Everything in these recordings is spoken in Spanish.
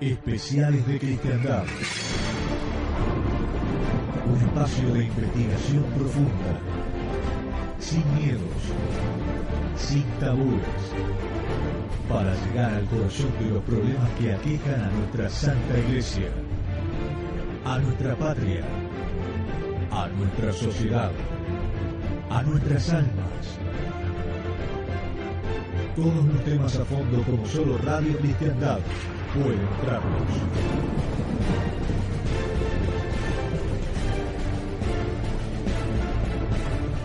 Especiales de Cristiandad. Un espacio de investigación profunda. Sin miedos. Sin tabúes. Para llegar al corazón de los problemas que aquejan a nuestra Santa Iglesia. A nuestra patria. A nuestra sociedad. A nuestras almas todos los temas a fondo como solo Radio Cristiandad puede entrarnos.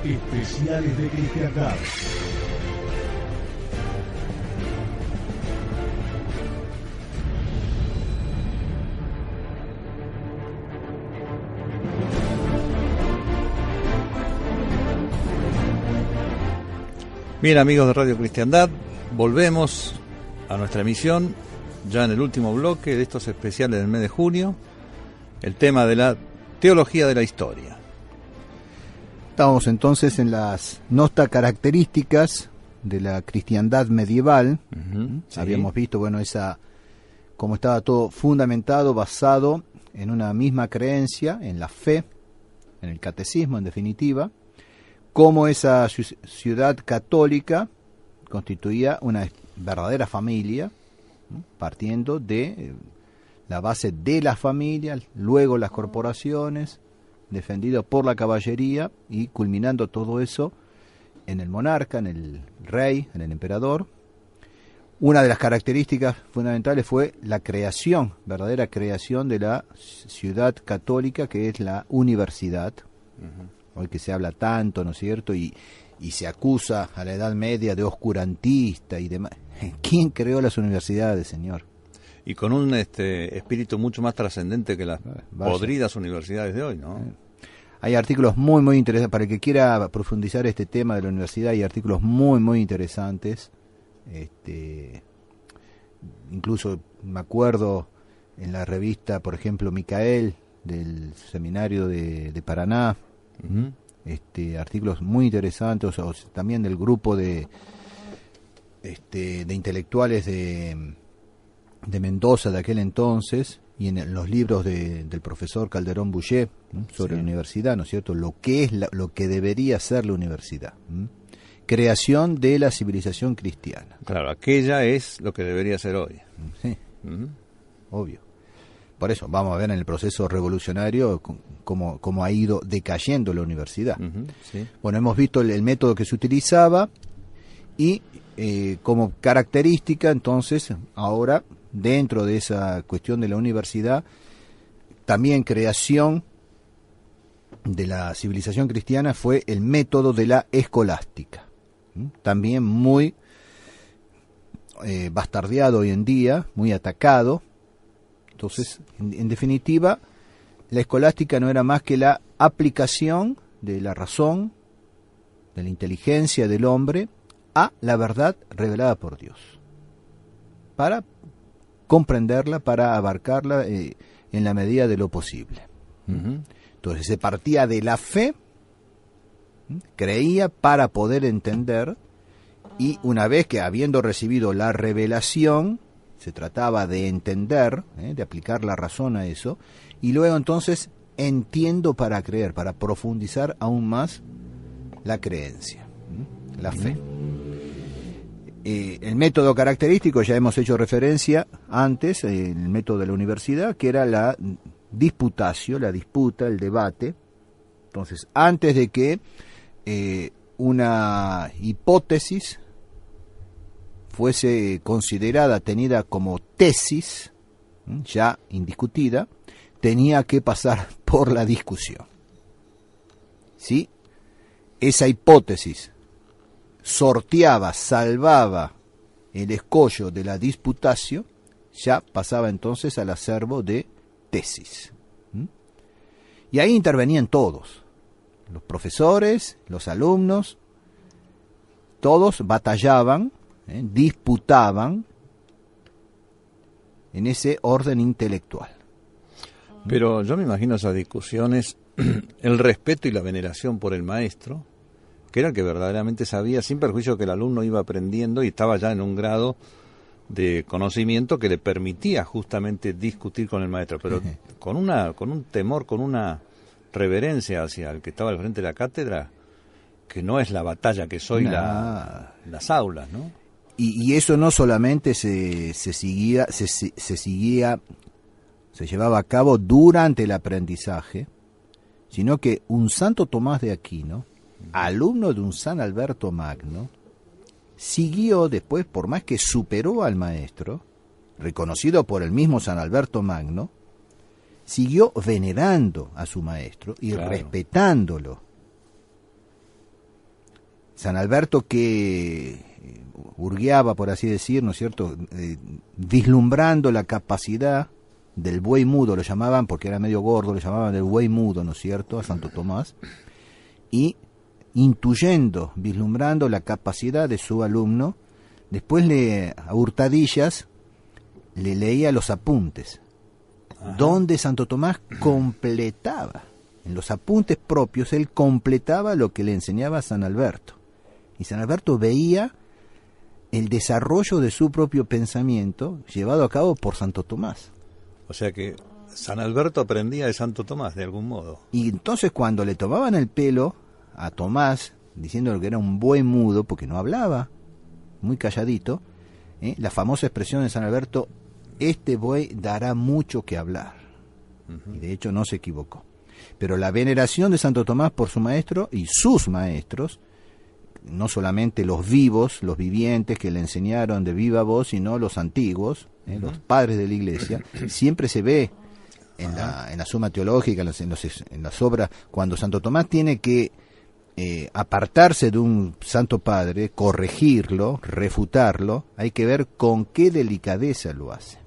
Especiales de Cristiandad. Bien, amigos de Radio Cristiandad, volvemos a nuestra emisión ya en el último bloque de estos especiales del mes de junio, el tema de la teología de la historia. Estamos entonces en las notas características de la cristiandad medieval. Habíamos visto, bueno, esa cómo estaba todo fundamentado, basado en una misma creencia, en la fe, en el catecismo en definitiva, cómo esa ciudad católica constituía una verdadera familia, partiendo de eh, la base de la familia, luego las corporaciones, defendido por la caballería y culminando todo eso en el monarca, en el rey, en el emperador. Una de las características fundamentales fue la creación, verdadera creación de la ciudad católica que es la universidad hoy que se habla tanto, ¿no es cierto? Y, y se acusa a la Edad Media de oscurantista y demás. ¿Quién creó las universidades, señor? Y con un este, espíritu mucho más trascendente que las ah, podridas universidades de hoy, ¿no? Eh, hay artículos muy, muy interesantes. Para el que quiera profundizar este tema de la universidad, hay artículos muy, muy interesantes. Este, incluso me acuerdo en la revista, por ejemplo, Micael, del seminario de Paraná, este, artículos muy interesantes, también del grupo de, este, de intelectuales de, Mendoza de aquel entonces, y en los libros del profesor Calderón Boucher sobre la universidad, ¿no es cierto? Lo que es lo que debería ser la universidad. Creación de la civilización cristiana. Claro, aquella es lo que debería ser hoy. Sí. Obvio por eso vamos a ver en el proceso revolucionario cómo, ha ido decayendo la universidad. Bueno, hemos visto el, método que se utilizaba y eh, como característica, entonces, ahora, dentro de esa cuestión de la universidad, también creación de la civilización cristiana fue el método de la escolástica, también muy eh, bastardeado hoy en día, muy atacado, entonces, en, definitiva, la escolástica no era más que la aplicación de la razón, de la inteligencia del hombre, a la verdad revelada por Dios, para comprenderla, para abarcarla eh, en la medida de lo posible. Entonces se partía de la fe, creía para poder entender, y una vez que habiendo recibido la revelación, se trataba de entender, ¿eh? de aplicar la razón a eso, y luego entonces entiendo para creer, para profundizar aún más la creencia, la fe. Eh, el método característico, ya hemos hecho referencia antes, el método de la universidad, que era la disputación, la disputa, el debate. Entonces, antes de que eh, una hipótesis fuese considerada, tenida como tesis, ya indiscutida, tenía que pasar por la discusión. ¿Sí? Esa hipótesis sorteaba, salvaba el escollo de la disputación, ya pasaba entonces al acervo de tesis. Y ahí intervenían todos, los profesores, los alumnos, todos batallaban ¿eh? disputaban en ese orden intelectual. Pero yo me imagino esas discusiones, el respeto y la veneración por el maestro, que era que verdaderamente sabía, sin perjuicio que el alumno iba aprendiendo y estaba ya en un grado de conocimiento que le permitía justamente discutir con el maestro, pero con una con un temor, con una reverencia hacia el que estaba al frente de la cátedra, que no es la batalla que soy las aulas, ¿no? Y, eso no solamente se, seguía, se, seguía, se llevaba a cabo durante el aprendizaje, sino que un santo Tomás de Aquino, alumno de un san Alberto Magno, siguió después, por más que superó al maestro, reconocido por el mismo San Alberto Magno, siguió venerando a su maestro y respetándolo. San Alberto que eh, por así decir, ¿no es cierto?, eh, vislumbrando la capacidad del buey mudo, lo llamaban, porque era medio gordo, lo llamaban del buey mudo, ¿no es cierto?, a Santo Tomás, y intuyendo, vislumbrando la capacidad de su alumno, después le, a hurtadillas, le leía los apuntes, donde Santo Tomás completaba, en los apuntes propios, él completaba lo que le enseñaba a San Alberto. Y San Alberto veía el desarrollo de su propio pensamiento llevado a cabo por Santo Tomás. O sea que San Alberto aprendía de Santo Tomás de algún modo. Y entonces cuando le tomaban el pelo a Tomás, diciéndole que era un buen mudo, porque no hablaba, muy calladito, ¿eh? la famosa expresión de San Alberto, este buey dará mucho que hablar. Y de hecho no se equivocó. Pero la veneración de Santo Tomás por su maestro y sus maestros no solamente los vivos, los vivientes que le enseñaron de viva voz, sino los antiguos, eh, los padres de la iglesia, siempre se ve en la, en la suma teológica, en, las obras, cuando Santo Tomás tiene que eh, apartarse de un santo padre, corregirlo, refutarlo, hay que ver con qué delicadeza lo hace,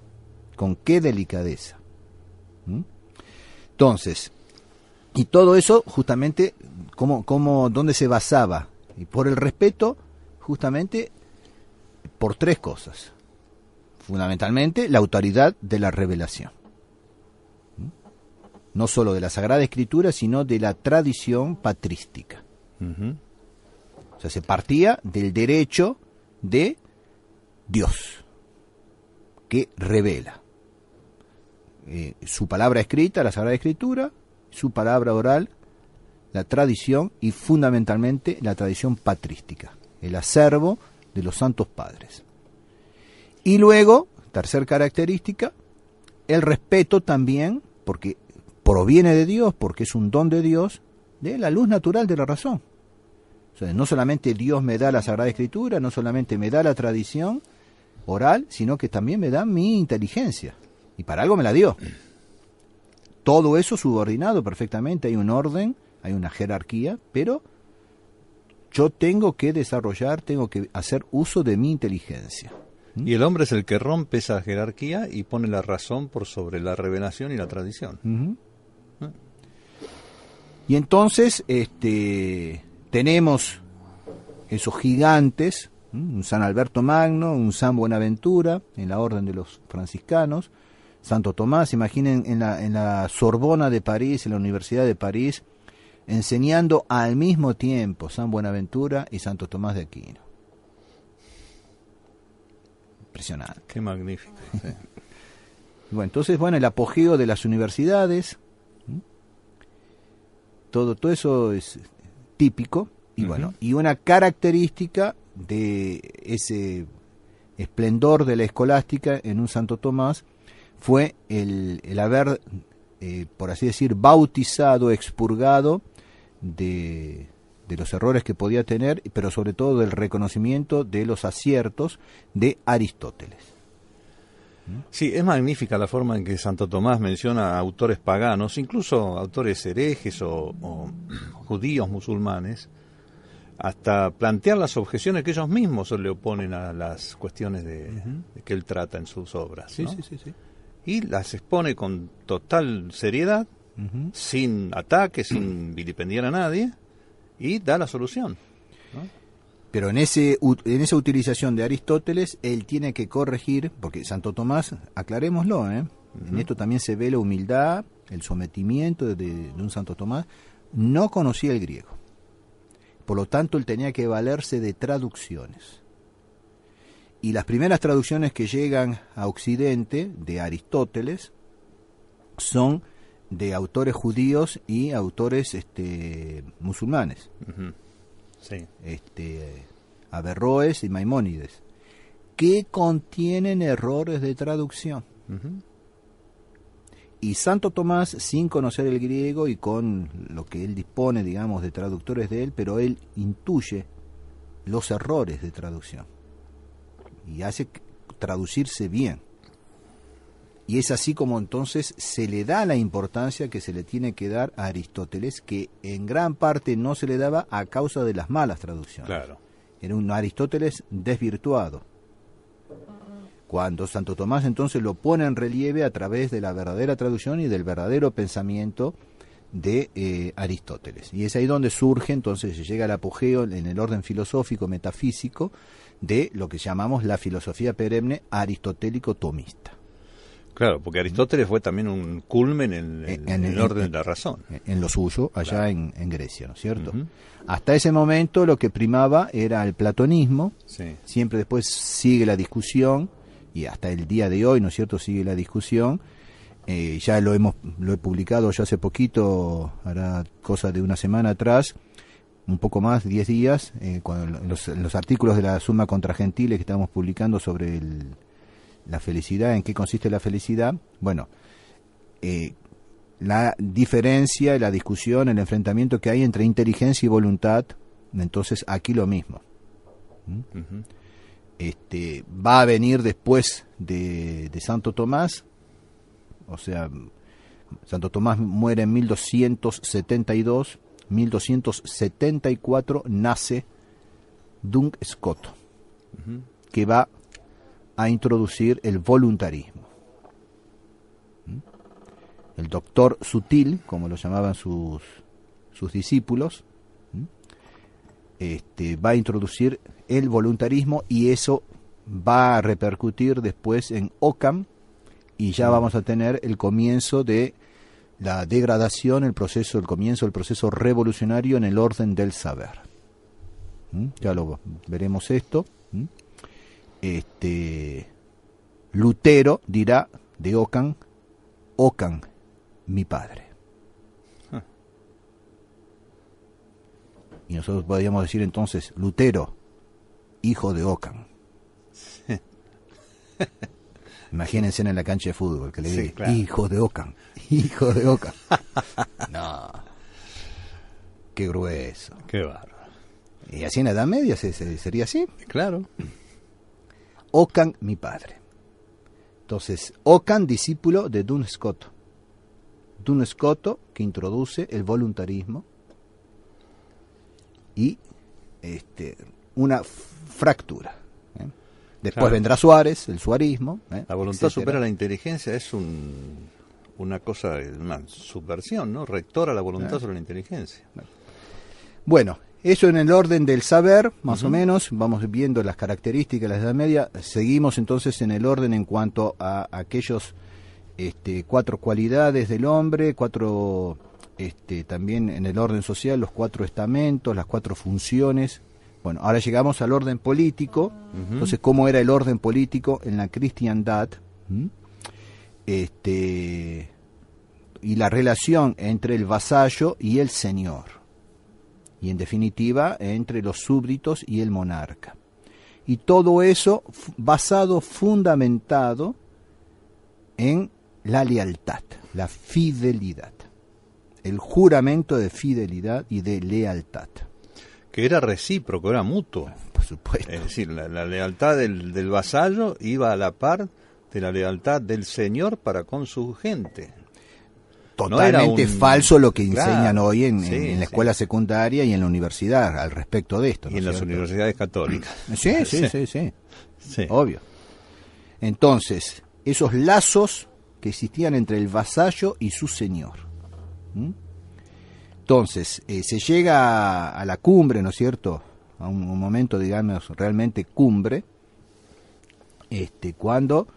con qué delicadeza. Entonces, y todo eso justamente, ¿cómo, cómo, ¿dónde se basaba y por el respeto, justamente, por tres cosas. Fundamentalmente, la autoridad de la revelación. ¿Mm? No solo de la Sagrada Escritura, sino de la tradición patrística. O sea, se partía del derecho de Dios, que revela. Eh, su palabra escrita, la Sagrada Escritura, su palabra oral, la tradición y fundamentalmente la tradición patrística, el acervo de los santos padres. Y luego, tercer característica, el respeto también, porque proviene de Dios, porque es un don de Dios, de la luz natural de la razón. O sea, no solamente Dios me da la Sagrada Escritura, no solamente me da la tradición oral, sino que también me da mi inteligencia. Y para algo me la dio. Todo eso subordinado perfectamente, hay un orden hay una jerarquía, pero yo tengo que desarrollar, tengo que hacer uso de mi inteligencia. Y el hombre es el que rompe esa jerarquía y pone la razón por sobre la revelación y la tradición. ¿Eh? Y entonces este, tenemos esos gigantes, un San Alberto Magno, un San Buenaventura en la orden de los franciscanos, Santo Tomás, imaginen en la, en la Sorbona de París, en la Universidad de París, enseñando al mismo tiempo San Buenaventura y Santo Tomás de Aquino. Impresionante. Qué magnífico. entonces, bueno, el apogeo de las universidades, todo, todo eso es típico, y bueno, y una característica de ese esplendor de la escolástica en un Santo Tomás fue el, haber, eh, por así decir, bautizado, expurgado de, los errores que podía tener, pero sobre todo del reconocimiento de los aciertos de Aristóteles. ¿Mm? Sí, es magnífica la forma en que Santo Tomás menciona a autores paganos, incluso autores herejes o, judíos musulmanes, hasta plantear las objeciones que ellos mismos le oponen a las cuestiones de, que él trata en sus obras. Sí, sí, sí, y las expone con total seriedad sin ataque, sin vilipendiar a nadie, y da la solución. Pero en, ese, en esa utilización de Aristóteles, él tiene que corregir, porque Santo Tomás, aclarémoslo, ¿eh? en esto también se ve la humildad, el sometimiento de, de, un Santo Tomás, no conocía el griego. Por lo tanto, él tenía que valerse de traducciones. Y las primeras traducciones que llegan a Occidente de Aristóteles son de autores judíos y autores este, musulmanes. Este, Averroes y Maimónides, que contienen errores de traducción. Y Santo Tomás, sin conocer el griego y con lo que él dispone, digamos, de traductores de él, pero él intuye los errores de traducción y hace traducirse bien. Y es así como entonces se le da la importancia que se le tiene que dar a Aristóteles, que en gran parte no se le daba a causa de las malas traducciones. Claro. Era un Aristóteles desvirtuado. Cuando Santo Tomás entonces lo pone en relieve a través de la verdadera traducción y del verdadero pensamiento de eh, Aristóteles. Y es ahí donde surge entonces, se llega al apogeo en el orden filosófico, metafísico, de lo que llamamos la filosofía perenne aristotélico-tomista. Claro, porque Aristóteles fue también un culmen en, eh, el orden este, de la razón. Eh, en, lo suyo, allá en, Grecia, ¿no es cierto? Hasta ese momento lo que primaba era el platonismo, siempre después sigue la discusión, y hasta el día de hoy, ¿no es cierto?, sigue la discusión. Eh, ya lo, hemos, lo he publicado ya hace poquito, hará cosa de una semana atrás, un poco más, 10 días, eh, los, artículos de la Suma contra Gentiles que estábamos publicando sobre el, la felicidad, ¿en qué consiste la felicidad? Bueno, eh, la diferencia, la discusión, el enfrentamiento que hay entre inteligencia y voluntad, entonces aquí lo mismo. ¿Mm? este, va a venir después de, Santo Tomás, o sea, Santo Tomás muere en 1272, 1274 nace Dunk Scott, que va a introducir el voluntarismo. ¿Mm? El doctor sutil, como lo llamaban sus, sus discípulos, ¿Mm? este, va a introducir el voluntarismo y eso va a repercutir después en Ockham y ya vamos a tener el comienzo de la degradación, el proceso, el comienzo del proceso revolucionario en el orden del saber. ¿Mm? Ya luego veremos esto este, Lutero dirá de Ocan, Ocan, mi padre. Y nosotros podríamos decir entonces, Lutero, hijo de Ocan. Imagínense en la cancha de fútbol que le hijo de Ocan, hijo de Ocan. no. Qué grueso. Qué bárbaro. Y así en la Edad Media sería así. Claro. Ocan mi padre. Entonces, Ocan, discípulo de Dun Scotto. Dun que introduce el voluntarismo y este, una fractura. ¿eh? Después vendrá Suárez, el suarismo. ¿eh? La voluntad supera la inteligencia es una cosa, una subversión, ¿no? Rectora la voluntad sobre la inteligencia. Bueno, eso en el orden del saber, más o menos, vamos viendo las características de la Edad Media, seguimos entonces en el orden en cuanto a aquellos este, cuatro cualidades del hombre, cuatro, este, también en el orden social, los cuatro estamentos, las cuatro funciones. Bueno, ahora llegamos al orden político, entonces cómo era el orden político en la cristiandad, ¿Mm? este, y la relación entre el vasallo y el señor y en definitiva entre los súbditos y el monarca. Y todo eso basado, fundamentado en la lealtad, la fidelidad, el juramento de fidelidad y de lealtad. Que era recíproco, era mutuo. Ah, por supuesto. Es decir, la, la lealtad del, del vasallo iba a la par de la lealtad del Señor para con su gente totalmente falso lo que enseñan hoy en, la escuela secundaria y en la universidad al respecto de esto. y en las universidades católicas. Sí, sí, sí, sí, Obvio. Entonces, esos lazos que existían entre el vasallo y su señor. Entonces, eh, se llega a, la cumbre, ¿no es cierto? A un, momento, digamos, realmente cumbre, este, cuando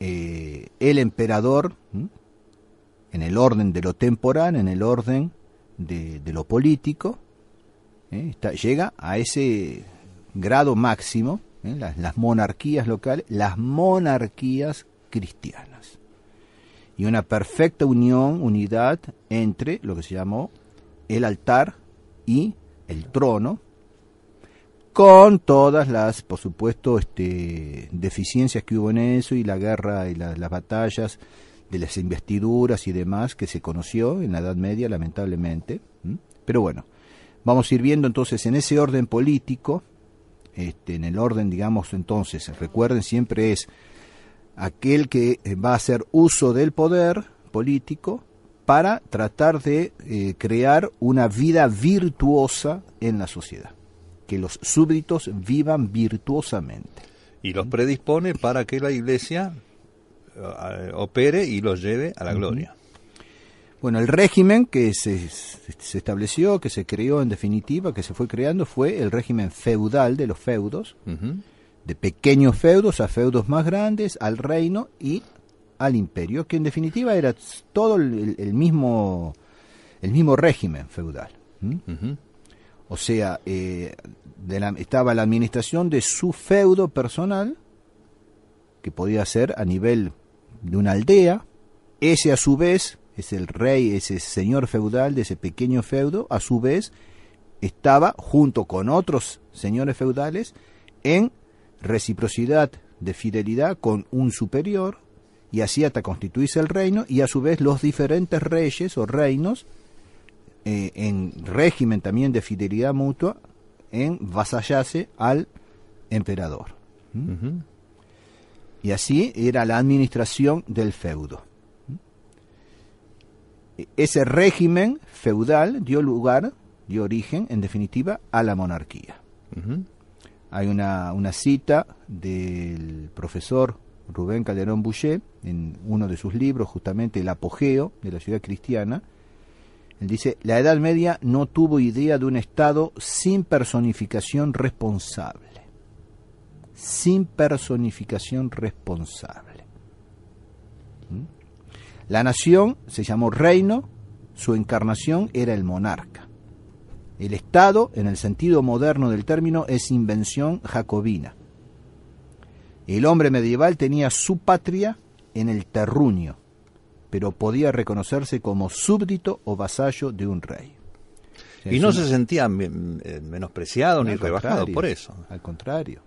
eh, el emperador en el orden de lo temporal, en el orden de, lo político, ¿eh? llega a ese grado máximo, ¿eh? las, monarquías locales, las monarquías cristianas. Y una perfecta unión, unidad entre lo que se llamó el altar y el trono, con todas las, por supuesto, este, deficiencias que hubo en eso y la guerra y las batallas de las investiduras y demás que se conoció en la Edad Media, lamentablemente. Pero bueno, vamos a ir viendo entonces en ese orden político, este, en el orden, digamos entonces, recuerden siempre es aquel que eh, va a hacer uso del poder político para tratar de eh, crear una vida virtuosa en la sociedad, que los súbditos vivan virtuosamente. Y los predispone para que la iglesia opere y los lleve a la gloria. Bueno, el régimen que se, estableció, que se creó en definitiva, que se fue creando, fue el régimen feudal de los feudos, de pequeños feudos a feudos más grandes, al reino y al imperio, que en definitiva era todo el, mismo, el mismo régimen feudal. O sea, eh, estaba la administración de su feudo personal, que podía ser a nivel de una aldea, ese a su vez es el rey, ese señor feudal de ese pequeño feudo, a su vez estaba junto con otros señores feudales en reciprocidad de fidelidad con un superior y así hasta constituirse el reino y a su vez los diferentes reyes o reinos eh, en régimen también de fidelidad mutua en vasallarse al emperador. ¿Mm? Y así era la administración del feudo. Ese régimen feudal dio lugar, dio origen, en definitiva, a la monarquía. Hay una, una, cita del profesor Rubén Calderón Boucher en uno de sus libros, justamente El apogeo de la ciudad cristiana. Él dice, la Edad Media no tuvo idea de un Estado sin personificación responsable sin personificación responsable. ¿Mm? La nación se llamó reino, su encarnación era el monarca. El Estado, en el sentido moderno del término, es invención jacobina. El hombre medieval tenía su patria en el terruño, pero podía reconocerse como súbdito o vasallo de un rey. y no se sentía eh, menospreciado ni rebajado por eso. Al contrario.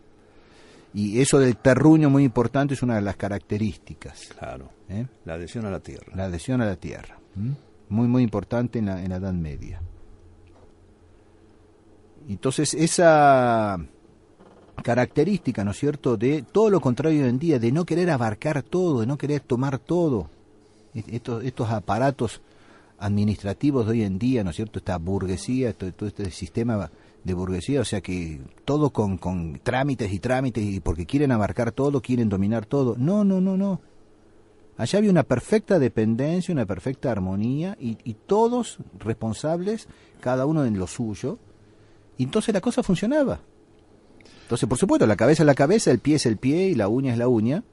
Y eso del terruño muy importante es una de las características. Claro. ¿eh? La adhesión a la tierra. La adhesión a la tierra. Muy, muy importante en la, en la Edad Media. Entonces, esa característica, ¿no es cierto?, de todo lo contrario hoy en día, de no querer abarcar todo, de no querer tomar todo. E-, estos, estos aparatos administrativos de hoy en día, ¿no es cierto?, esta burguesía, todo, todo este sistema de burguesía, o sea que todo con, con trámites y trámites y porque quieren abarcar todo, quieren dominar todo. No, no, no, no. Allá había una perfecta dependencia, una perfecta armonía y, todos responsables, cada uno en lo suyo. Y entonces la cosa funcionaba. Entonces, por supuesto, la cabeza es la cabeza, el pie es el pie y la uña es la uña.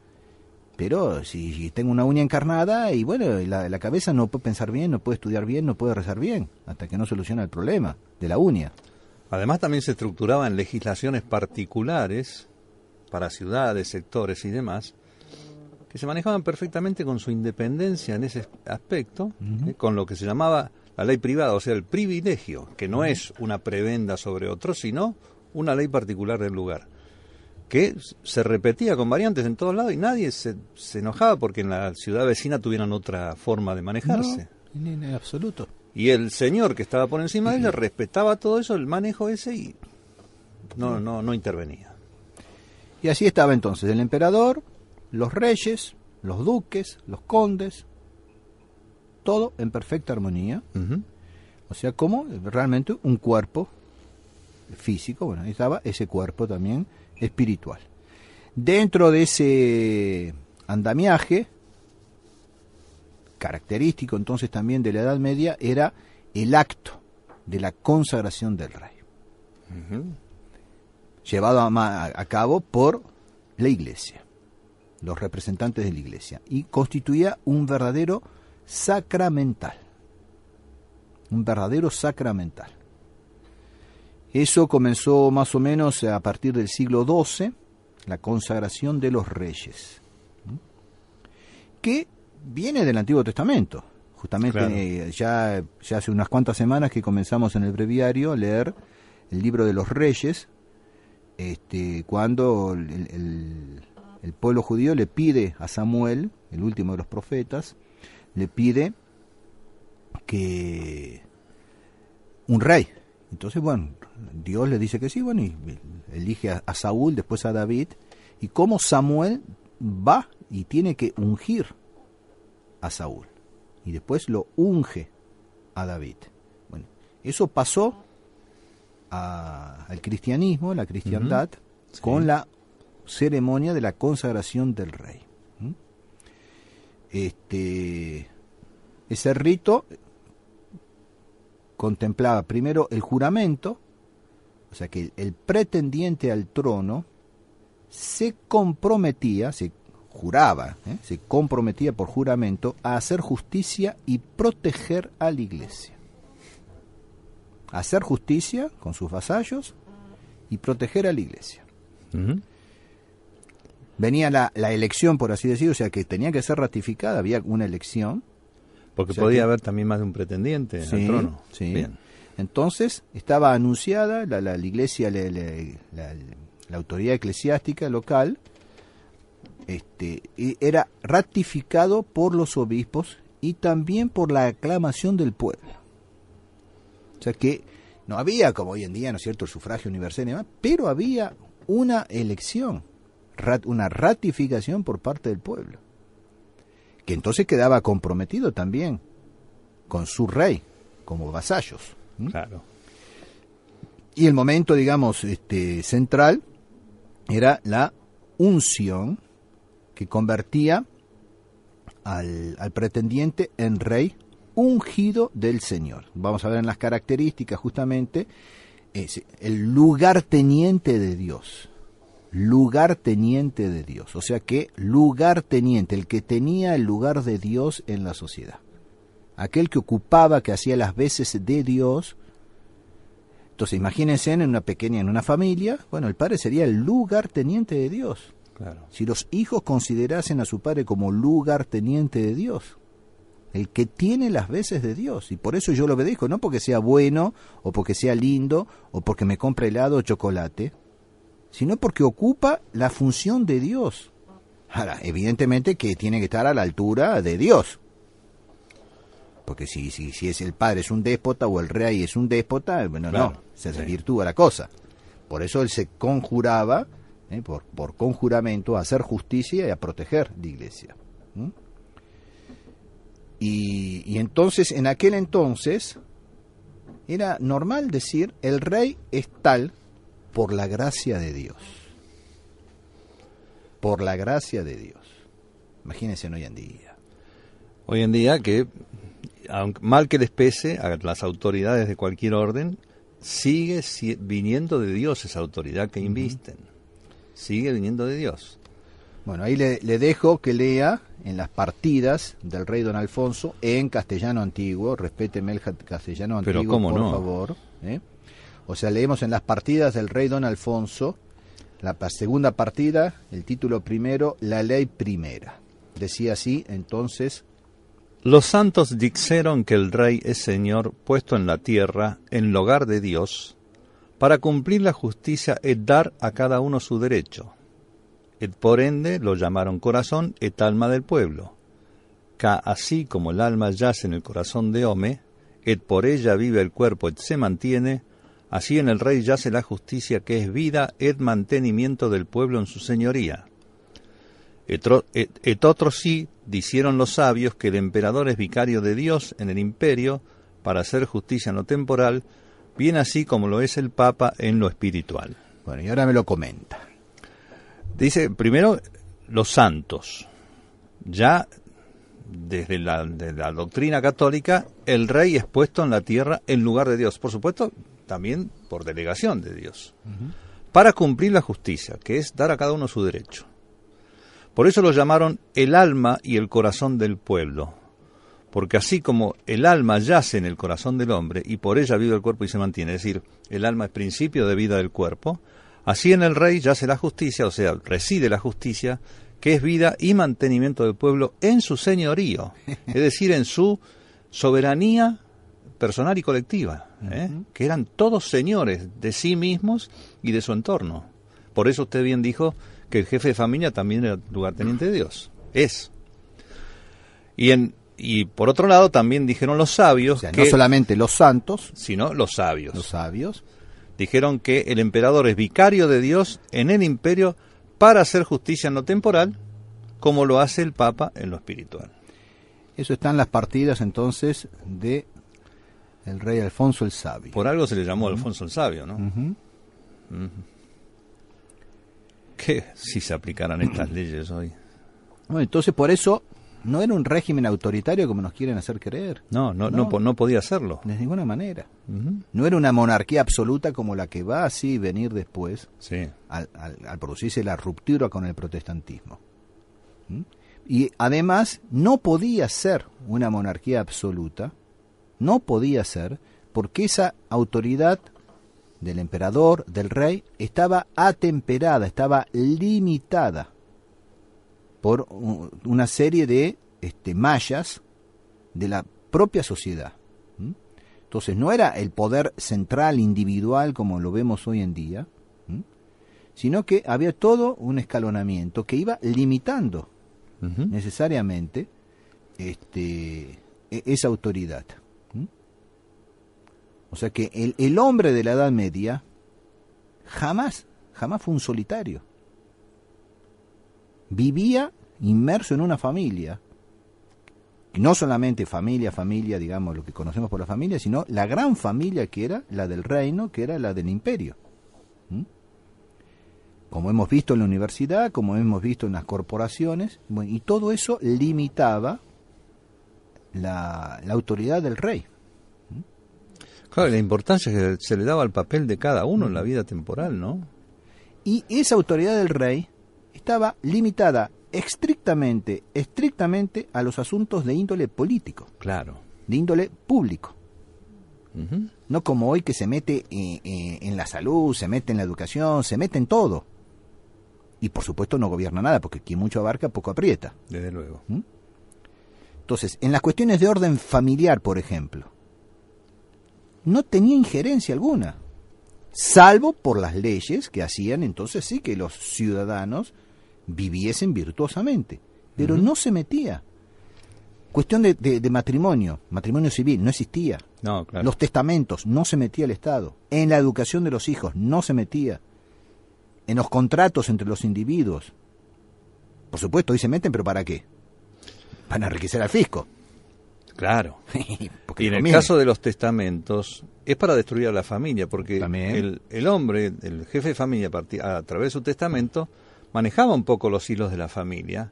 Pero si tengo una uña encarnada y bueno, la, la cabeza no puede pensar bien, no puede estudiar bien, no puede rezar bien, hasta que no soluciona el problema de la uña. Además también se estructuraban legislaciones particulares para ciudades, sectores y demás, que se manejaban perfectamente con su independencia en ese aspecto, eh, con lo que se llamaba la ley privada, o sea, el privilegio, que no es una prebenda sobre otro, sino una ley particular del lugar, que se repetía con variantes en todos lados y nadie se, enojaba porque en la ciudad vecina tuvieran otra forma de manejarse. No, en absoluto. Y el señor que estaba por encima de él respetaba todo eso, el manejo ese, y no, no, no intervenía. Y así estaba entonces el emperador, los reyes, los duques, los condes, todo en perfecta armonía. O sea, como realmente un cuerpo físico, bueno, ahí estaba ese cuerpo también espiritual. Dentro de ese andamiaje característico entonces también de la Edad Media era el acto de la consagración del rey, llevado a, cabo por la iglesia, los representantes de la iglesia, y constituía un verdadero sacramental, un verdadero sacramental. Eso comenzó más o menos a partir del siglo XII, la consagración de los reyes, que viene del Antiguo Testamento. Justamente eh, ya, hace unas cuantas semanas que comenzamos en el breviario a leer el libro de los reyes, este, cuando el, pueblo judío le pide a Samuel, el último de los profetas, le pide que un rey. Entonces, bueno, Dios le dice que sí, bueno, y elige a, a, Saúl, después a David, y cómo Samuel va y tiene que ungir a Saúl y después lo unge a David. Bueno, eso pasó al cristianismo, la cristiandad, con la ceremonia de la consagración del rey. ¿Mm? Este, ese rito contemplaba primero el juramento, o sea que el, el pretendiente al trono se comprometía, se juraba, ¿eh? se comprometía por juramento a hacer justicia y proteger a la iglesia. Hacer justicia con sus vasallos y proteger a la iglesia. Venía la, elección, por así decirlo, o sea que tenía que ser ratificada, había una elección. Porque podía haber también más de un pretendiente en al trono. Sí. Entonces estaba anunciada la, la iglesia, la, autoridad eclesiástica local, este, era ratificado por los obispos y también por la aclamación del pueblo. O sea que no había, como hoy en día, ¿no cierto?, el sufragio universal y demás, pero había una elección, una ratificación por parte del pueblo, que entonces quedaba comprometido también con su rey, como vasallos. Claro. Y el momento, digamos, este, central era la unción que convertía al, pretendiente en rey ungido del Señor. Vamos a ver en las características justamente el lugar teniente de Dios. Lugar teniente de Dios. O sea que lugar teniente, el que tenía el lugar de Dios en la sociedad. Aquel que ocupaba, que hacía las veces de Dios. Entonces imagínense en una pequeña, en una familia, bueno, el padre sería el lugar teniente de Dios. Si los hijos considerasen a su padre como lugar teniente de Dios, el que tiene las veces de Dios, y por eso yo lo obedezco, no porque sea bueno, o porque sea lindo, o porque me compre helado o chocolate, sino porque ocupa la función de Dios. Ahora, evidentemente que tiene que estar a la altura de Dios. Porque si, si, si es el padre es un déspota o el rey es un déspota, bueno, no, se desvirtúa la cosa. Por eso él se conjuraba ¿eh? por, por conjuramento, a hacer justicia y a proteger la iglesia. Y, entonces, en aquel entonces, era normal decir, el rey es tal por la gracia de Dios. Por la gracia de Dios. Imagínense en hoy en día. Hoy en día que, aunque, mal que les pese a las autoridades de cualquier orden, sigue viniendo de Dios esa autoridad que invisten sigue viniendo de Dios. Bueno, ahí le, dejo que lea en las partidas del rey don Alfonso en castellano antiguo. Respéteme el castellano antiguo, por favor. ¿eh? O sea, leemos en las partidas del rey don Alfonso, la segunda partida, el título primero, la ley primera. Decía así, entonces... Los santos dijeron que el rey es señor puesto en la tierra, en lugar de Dios, para cumplir la justicia es dar a cada uno su derecho. Et por ende lo llamaron corazón et alma del pueblo. Ca así como el alma yace en el corazón de Home, et por ella vive el cuerpo et se mantiene, así en el rey yace la justicia que es vida et mantenimiento del pueblo en su señoría. Et, otro sí dicieron los sabios que el emperador es vicario de Dios en el imperio para hacer justicia en lo temporal, bien así como lo es el Papa en lo espiritual. Bueno, y ahora me lo comenta. Dice, primero, los santos. Ya desde la, doctrina católica, el rey es puesto en la tierra en lugar de Dios. Por supuesto, también por delegación de Dios. Para cumplir la justicia, que es dar a cada uno su derecho. Por eso lo llamaron el alma y el corazón del pueblo, porque así como el alma yace en el corazón del hombre y por ella vive el cuerpo y se mantiene, es decir, el alma es principio de vida del cuerpo, así en el rey yace la justicia, o sea, reside la justicia, que es vida y mantenimiento del pueblo en su señorío, es decir, en su soberanía personal y colectiva, ¿eh? que eran todos señores de sí mismos y de su entorno. Por eso usted bien dijo que el jefe de familia también era lugarteniente de Dios. Es. Y en y por otro lado, también dijeron los sabios. no solamente los santos, sino los sabios. Los sabios. Dijeron que el emperador es vicario de Dios en el imperio para hacer justicia en lo temporal, como lo hace el Papa en lo espiritual. Eso están las partidas entonces de el rey Alfonso el Sabio. Por algo se le llamó Alfonso el Sabio, ¿no? ¿Qué Que si se aplicaran estas leyes hoy. Bueno, entonces por eso no era un régimen autoritario como nos quieren hacer creer. No, no, no, podía serlo. De ninguna manera. No era una monarquía absoluta como la que va así venir después al, producirse la ruptura con el protestantismo. ¿Mm? Y además no podía ser una monarquía absoluta, no podía ser, porque esa autoridad del emperador, del rey, estaba atemperada, estaba limitada por una serie de este, mallas de la propia sociedad. Entonces no era el poder central individual como lo vemos hoy en día, sino que había todo un escalonamiento que iba limitando necesariamente este, e, esa autoridad. O sea que el, el hombre de la Edad Media jamás, jamás fue un solitario vivía inmerso en una familia. no solamente familia, familia, digamos, lo que conocemos por la familia, sino la gran familia que era la del reino, que era la del imperio. ¿Mm? Como hemos visto en la universidad, como hemos visto en las corporaciones, y todo eso limitaba la, la autoridad del rey. ¿Mm? Claro, la importancia que se le daba al papel de cada uno en la mm. vida temporal, ¿no? Y esa autoridad del rey estaba limitada estrictamente, estrictamente a los asuntos de índole político. Claro. De índole público. No como hoy que se mete eh, eh, en la salud, se mete en la educación, se mete en todo. Y por supuesto no gobierna nada, porque quien mucho abarca, poco aprieta. Desde luego. ¿Mm? Entonces, en las cuestiones de orden familiar, por ejemplo, no tenía injerencia alguna, salvo por las leyes que hacían entonces sí que los ciudadanos viviesen virtuosamente, pero no se metía. Cuestión de, matrimonio, matrimonio civil, no existía. No, claro. Los testamentos, no se metía el Estado. En la educación de los hijos, no se metía. En los contratos entre los individuos. Por supuesto, hoy se meten, pero ¿para qué? Para enriquecer al fisco. Claro. y en el caso de los testamentos, es para destruir a la familia, porque el, el, hombre, el jefe de familia, a través de su testamento, manejaba un poco los hilos de la familia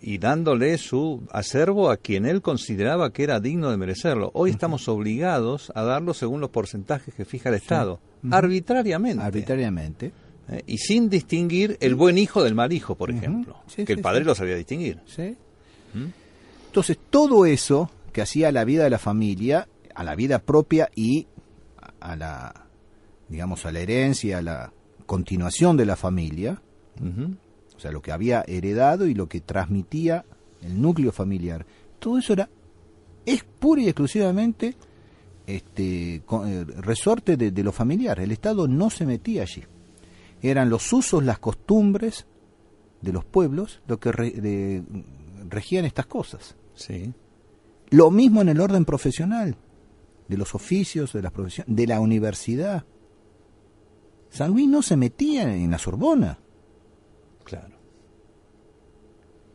y dándole su acervo a quien él consideraba que era digno de merecerlo. Hoy estamos obligados a darlo según los porcentajes que fija el Estado, arbitrariamente. Arbitrariamente. Eh, y sin distinguir el buen hijo del mal hijo, por ejemplo, que el padre lo sabía distinguir. ¿Mm? Entonces, todo eso que hacía a la vida de la familia, a la vida propia y a la, digamos, a la herencia, a la continuación de la familia, o sea, lo que había heredado y lo que transmitía el núcleo familiar. Todo eso era, es pura y exclusivamente este, eh, resorte de, lo familiar. El Estado no se metía allí. Eran los usos, las costumbres de los pueblos lo que regían estas cosas. Sí. Lo mismo en el orden profesional, de los oficios, de las de la universidad. San Luis no se metía en la Sorbona. Claro.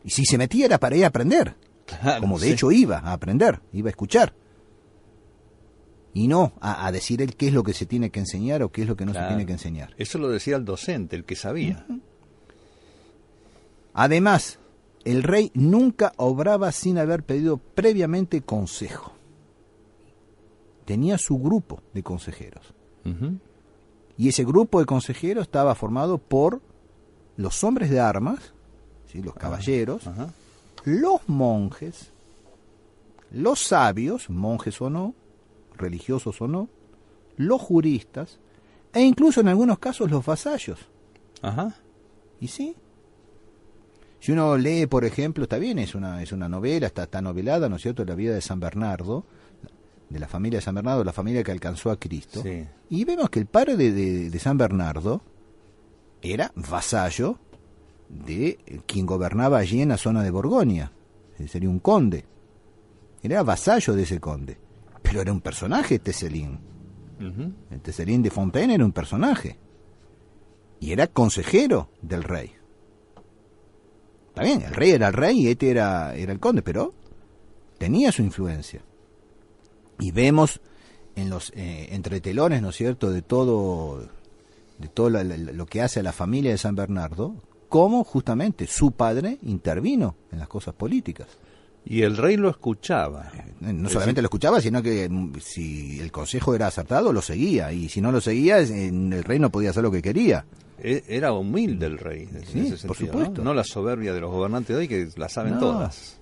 Y si se metía era para ir a aprender. como de hecho iba a aprender, iba a escuchar. Y no a, decir él qué es lo que se tiene que enseñar o qué es lo que no se tiene que enseñar. Eso lo decía el docente, el que sabía. Además, el rey nunca obraba sin haber pedido previamente consejo. Tenía su grupo de consejeros. Y ese grupo de consejeros estaba formado por los hombres de armas, ¿sí? los caballeros, los monjes, los sabios, monjes o no, religiosos o no, los juristas e incluso en algunos casos los vasallos. Ajá. ¿Y sí? Si uno lee, por ejemplo, está bien, es una, es una novela, está, está novelada, ¿no es cierto?, la vida de San Bernardo, de la familia de San Bernardo, la familia que alcanzó a Cristo. Y vemos que el padre de San Bernardo, era vasallo de quien gobernaba allí en la zona de Borgoña, eh, sería un conde, era vasallo de ese conde, pero era un personaje Tesselín. Eh, el de Fontaine era un personaje y era consejero del rey. Está bien, el rey era el rey y este era, era el conde, pero tenía su influencia. Y vemos en los eh, entretelones, ¿no es cierto?, de todo de todo lo, que hace a la familia de San Bernardo, cómo justamente su padre intervino en las cosas políticas. Y el rey lo escuchaba. Eh, no solamente lo escuchaba, sino que mm, si el consejo era acertado, lo seguía. Y si no lo seguía, el rey no podía hacer lo que quería. E, era humilde el rey, por supuesto. ¿no? la soberbia de los gobernantes de hoy, que la saben todas.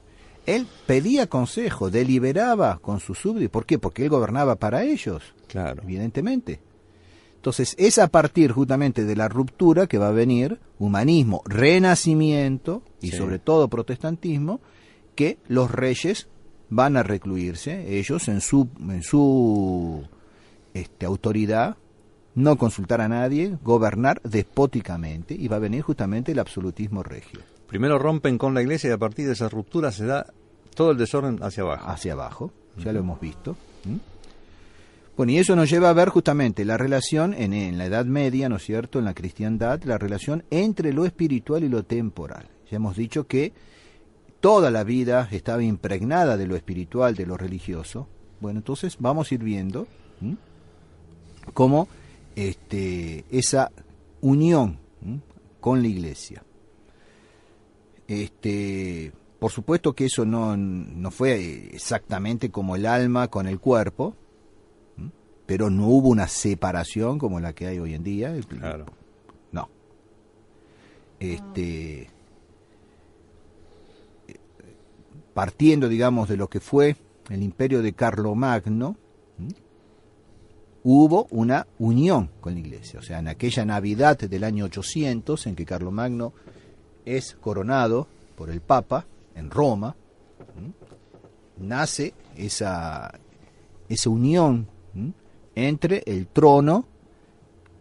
Él pedía consejo, deliberaba con sus súbditos. ¿Por qué? Porque él gobernaba para ellos. Evidentemente. Entonces es a partir justamente de la ruptura que va a venir humanismo, renacimiento y sobre todo protestantismo, que los reyes van a recluirse, ellos en su, en su este, autoridad, no consultar a nadie, gobernar despóticamente y va a venir justamente el absolutismo regio. Primero rompen con la iglesia y a partir de esa ruptura se da todo el desorden hacia abajo. Hacia abajo, ya lo hemos visto. Bueno, y eso nos lleva a ver justamente la relación en, la Edad Media, ¿no es cierto?, en la cristiandad, la relación entre lo espiritual y lo temporal. Ya hemos dicho que toda la vida estaba impregnada de lo espiritual, de lo religioso. Bueno, entonces vamos a ir viendo cómo este, esa unión con la iglesia. Este, por supuesto que eso no, no fue exactamente como el alma con el cuerpo, pero no hubo una separación como la que hay hoy en día. Claro. No. Este, partiendo, digamos, de lo que fue el imperio de Carlomagno, hubo una unión con la iglesia. O sea, en aquella Navidad del año 800, en que Carlomagno es coronado por el Papa en Roma, nace esa, esa unión entre el trono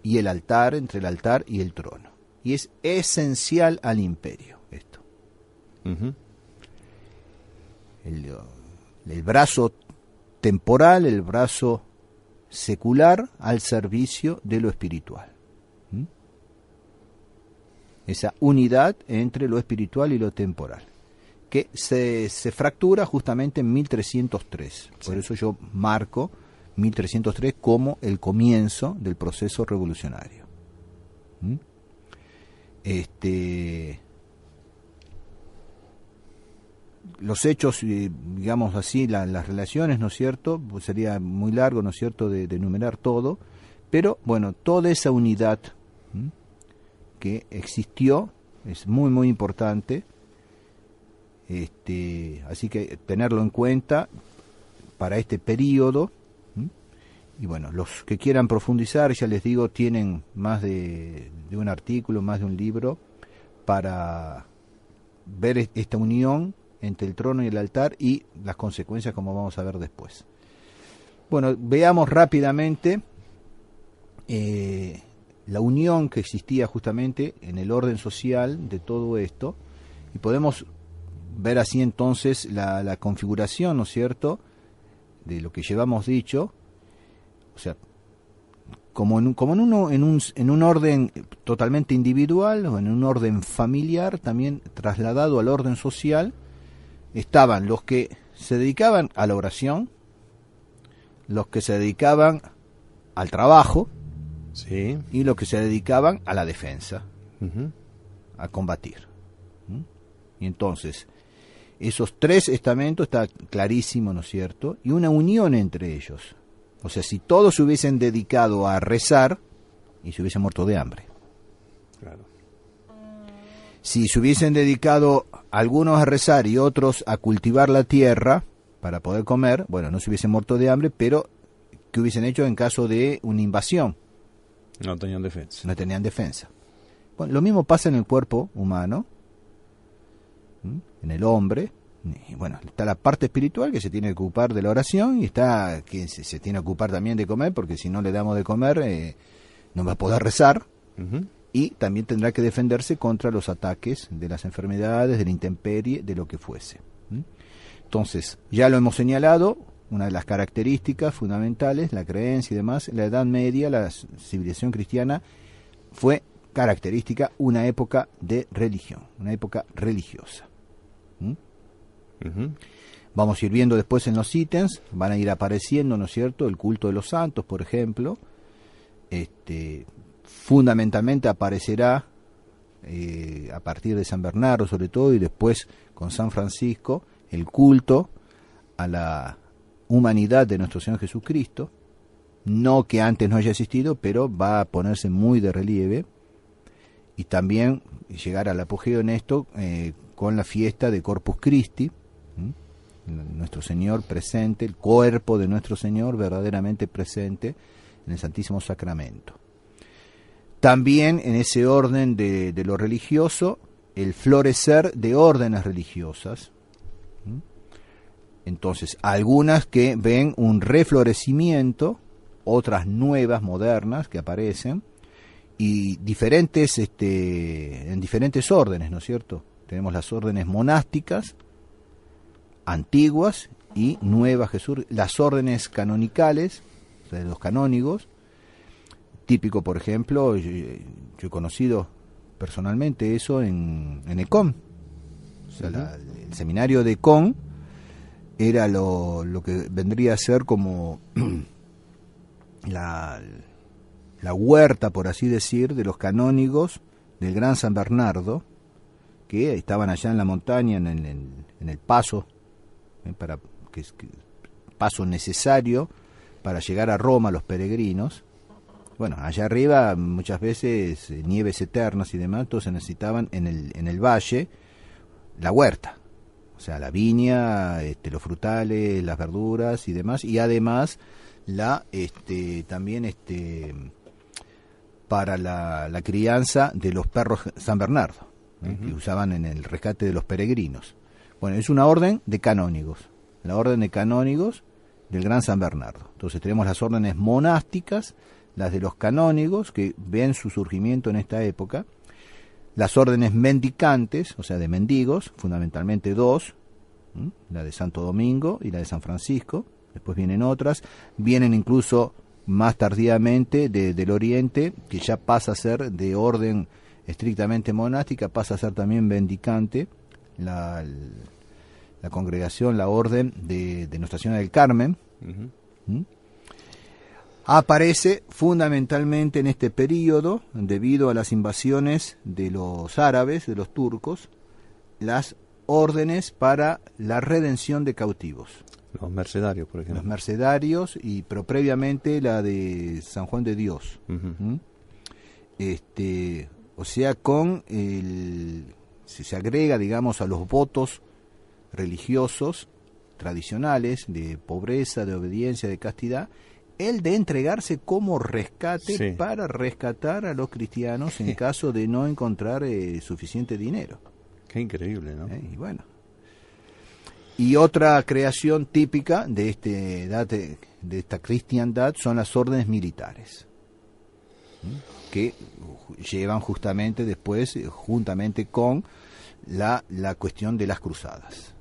y el altar, entre el altar y el trono. Y es esencial al imperio esto. el, brazo temporal, el brazo secular al servicio de lo espiritual. ¿Mm? Esa unidad entre lo espiritual y lo temporal, que se, fractura justamente en 1303. Por eso yo marco 1303 como el comienzo del proceso revolucionario. ¿Mm? Este, los hechos, eh, digamos así, las relaciones, ¿no es cierto? sería muy largo, ¿no es cierto?, de, enumerar todo, pero bueno, toda esa unidad ¿Mm? que existió es muy, muy importante, este, así que tenerlo en cuenta para este periodo y bueno, los que quieran profundizar, ya les digo, tienen más de, un artículo, más de un libro para ver esta unión entre el trono y el altar y las consecuencias como vamos a ver después. Bueno, veamos rápidamente eh, la unión que existía justamente en el orden social de todo esto y podemos ver así entonces la, la configuración, ¿no es cierto?, de lo que llevamos dicho o sea, como en un, como en uno, en un, en un orden totalmente individual o en un orden familiar, también trasladado al orden social, estaban los que se dedicaban a la oración, los que se dedicaban al trabajo y los que se dedicaban a la defensa, a combatir. Y entonces, esos tres estamentos está clarísimo, ¿no es cierto? Y una unión entre ellos. O sea, si todos se hubiesen dedicado a rezar y se hubiesen muerto de hambre. Claro. Si se hubiesen dedicado algunos a rezar y otros a cultivar la tierra para poder comer, bueno, no se hubiesen muerto de hambre, pero ¿qué hubiesen hecho en caso de una invasión? No tenían defensa. No tenían defensa. Bueno, lo mismo pasa en el cuerpo humano, en el hombre, bueno, está la parte espiritual que se tiene que ocupar de la oración y está que se, tiene que ocupar también de comer, porque si no le damos de comer eh, no va a poder rezar. Y también tendrá que defenderse contra los ataques de las enfermedades, de la intemperie, de lo que fuese. Entonces, ya lo hemos señalado, una de las características fundamentales, la creencia y demás, la Edad Media, la civilización cristiana, fue característica una época de religión, una época religiosa. Vamos a ir viendo después en los ítems, van a ir apareciendo, ¿no es cierto?, el culto de los santos, por ejemplo. Este, fundamentalmente aparecerá eh, a partir de San Bernardo sobre todo y después con San Francisco, el culto a la humanidad de nuestro Señor Jesucristo, no que antes no haya existido, pero va a ponerse muy de relieve y también llegar al apogeo en esto eh, con la fiesta de Corpus Christi, nuestro Señor presente, el cuerpo de nuestro Señor verdaderamente presente en el Santísimo Sacramento. También en ese orden de, lo religioso, el florecer de órdenes religiosas. Entonces, algunas que ven un reflorecimiento, otras nuevas, modernas, que aparecen, y diferentes, este, en diferentes órdenes, ¿no es cierto? Tenemos las órdenes monásticas, antiguas y nuevas Jesús, las órdenes canonicales, de los canónigos, típico, por ejemplo, yo, he conocido personalmente eso en, en Econ, el seminario de Econ era lo, lo que vendría a ser como la, la huerta, por así decir, de los canónigos del Gran San Bernardo, que estaban allá en la montaña, en en el paso eh, para que es paso necesario para llegar a Roma los peregrinos. Bueno, allá arriba muchas veces eh, nieves eternas y demás, entonces se necesitaban en el, en el valle la huerta, o sea, la viña, este, los frutales, las verduras y demás, y además la este, también este, para la, crianza de los perros San Bernardo, que usaban en el rescate de los peregrinos. Bueno, es una orden de canónigos, la orden de canónigos del Gran San Bernardo. Entonces tenemos las órdenes monásticas, las de los canónigos, que ven su surgimiento en esta época, las órdenes mendicantes, o sea, de mendigos, fundamentalmente dos, la de Santo Domingo y la de San Francisco, después vienen otras, vienen incluso más tardíamente del Oriente, que ya pasa a ser de orden estrictamente monástica, pasa a ser también mendicante, la, la congregación, la orden de, de Nuestra del Carmen, aparece fundamentalmente en este periodo debido a las invasiones de los árabes, de los turcos, las órdenes para la redención de cautivos. Los mercenarios, por ejemplo. Los mercenarios, y, pero previamente la de San Juan de Dios. este, o sea, con el, si se agrega, digamos, a los votos religiosos tradicionales de pobreza, de obediencia, de castidad, el de entregarse como rescate para rescatar a los cristianos en caso de no encontrar eh, suficiente dinero. Qué increíble, ¿no? Eh, y bueno. Y otra creación típica de, este, eh, de, esta cristiandad son las órdenes militares, que llevan justamente después, juntamente con la, la cuestión de las cruzadas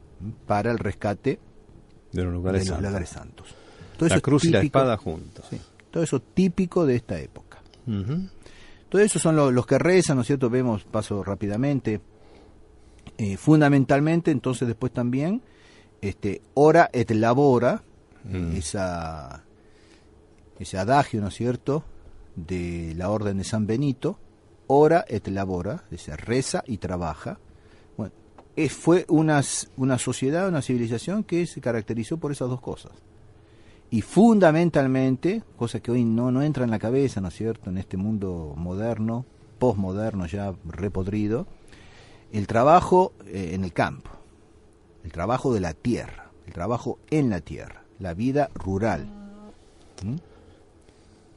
para el rescate de los lugares, santos. Todo la eso cruz y la espada juntos. todo eso típico de esta época. Todo eso son los que rezan, ¿no es cierto? Vemos, paso rápidamente. Eh, fundamentalmente, entonces después también, este, ora et labora, mm. esa, ese adagio, ¿no es cierto?, de la Orden de San Benito, ora et labora, decir, reza y trabaja. Eh, fue una, una sociedad, una civilización que se caracterizó por esas dos cosas. Y fundamentalmente, cosa que hoy no, no entra en la cabeza, ¿no es cierto?, en este mundo moderno, posmoderno ya repodrido, el trabajo eh, en el campo, el trabajo de la tierra, el trabajo en la tierra, la vida rural.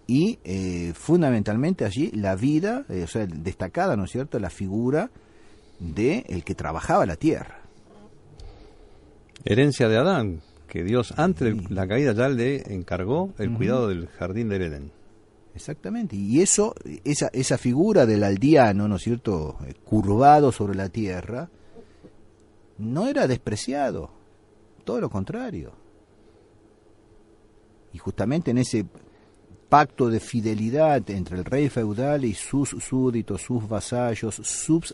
Y eh, fundamentalmente allí la vida, o sea, destacada, ¿no es cierto?, la figura de el que trabajaba la tierra. Herencia de Adán, que Dios antes de la caída ya le encargó el cuidado del jardín del Edén. Exactamente, y eso, esa, esa figura del aldeano, ¿no es cierto?, eh, curvado sobre la tierra, no era despreciado, todo lo contrario. Y justamente en ese pacto de fidelidad entre el rey feudal y sus súbditos, sus vasallos,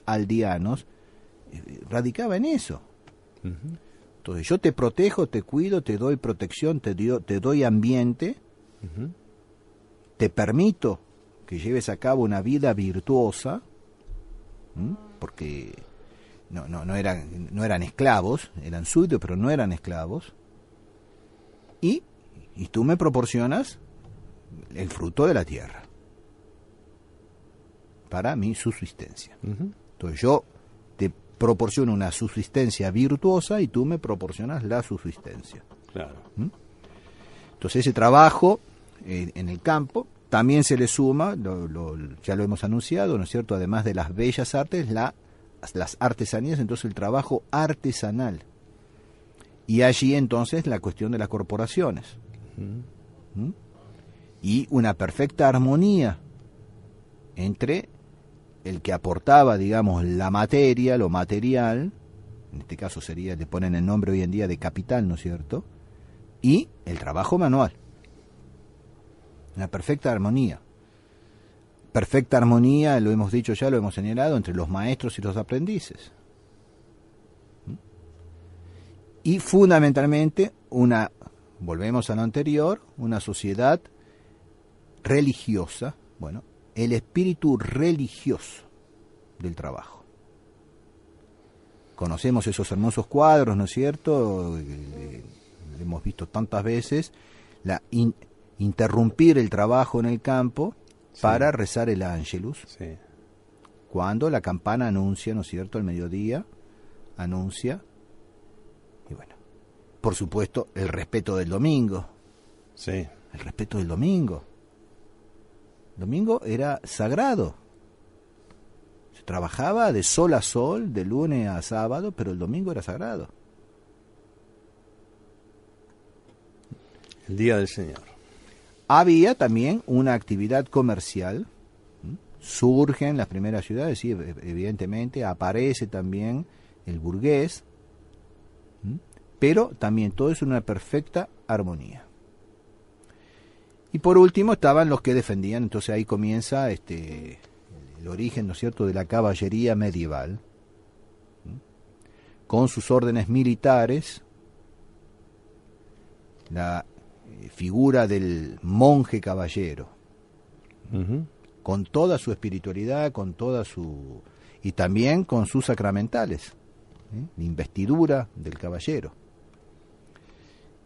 aldeanos eh, radicaba en eso. Entonces yo te protejo, te cuido, te doy protección, te, te doy ambiente, te permito que lleves a cabo una vida virtuosa, porque no, no, no, eran, no eran esclavos, eran suyos, pero no eran esclavos, y, y tú me proporcionas el fruto de la tierra para mi subsistencia. Entonces yo te proporciono una subsistencia virtuosa y tú me proporcionas la subsistencia. Claro. ¿Mm? Entonces ese trabajo en el campo también se le suma, ya lo hemos anunciado, ¿no es cierto? Además de las bellas artes, las artesanías, entonces el trabajo artesanal. Y allí entonces la cuestión de las corporaciones y una perfecta armonía entre el que aportaba, digamos, la materia, lo material, en este caso sería, le ponen el nombre hoy en día de capital, ¿no es cierto? Y el trabajo manual. Una perfecta armonía. Perfecta armonía, lo hemos dicho ya, lo hemos señalado, entre los maestros y los aprendices. ¿Mm? Y fundamentalmente una, volvemos a lo anterior, una sociedad religiosa, bueno, el espíritu religioso del trabajo. Conocemos esos hermosos cuadros, ¿no es cierto? Eh, hemos visto tantas veces, la interrumpir el trabajo en el campo para rezar el ángelus. Sí. Cuando la campana anuncia, ¿no es cierto?, al mediodía, anuncia, y bueno, por supuesto, el respeto del domingo. Sí. El respeto del domingo domingo era sagrado. Se trabajaba de sol a sol, de lunes a sábado, pero el domingo era sagrado. El Día del Señor. Había también una actividad comercial. Surgen las primeras ciudades, y, evidentemente, aparece también el burgués, pero también todo es una perfecta armonía. Y por último estaban los que defendían, entonces ahí comienza este, el origen, ¿no es cierto?, de la caballería medieval, con sus órdenes militares, la eh, figura del monje caballero, con toda su espiritualidad, con toda su... y también con sus sacramentales, ¿eh? la investidura del caballero.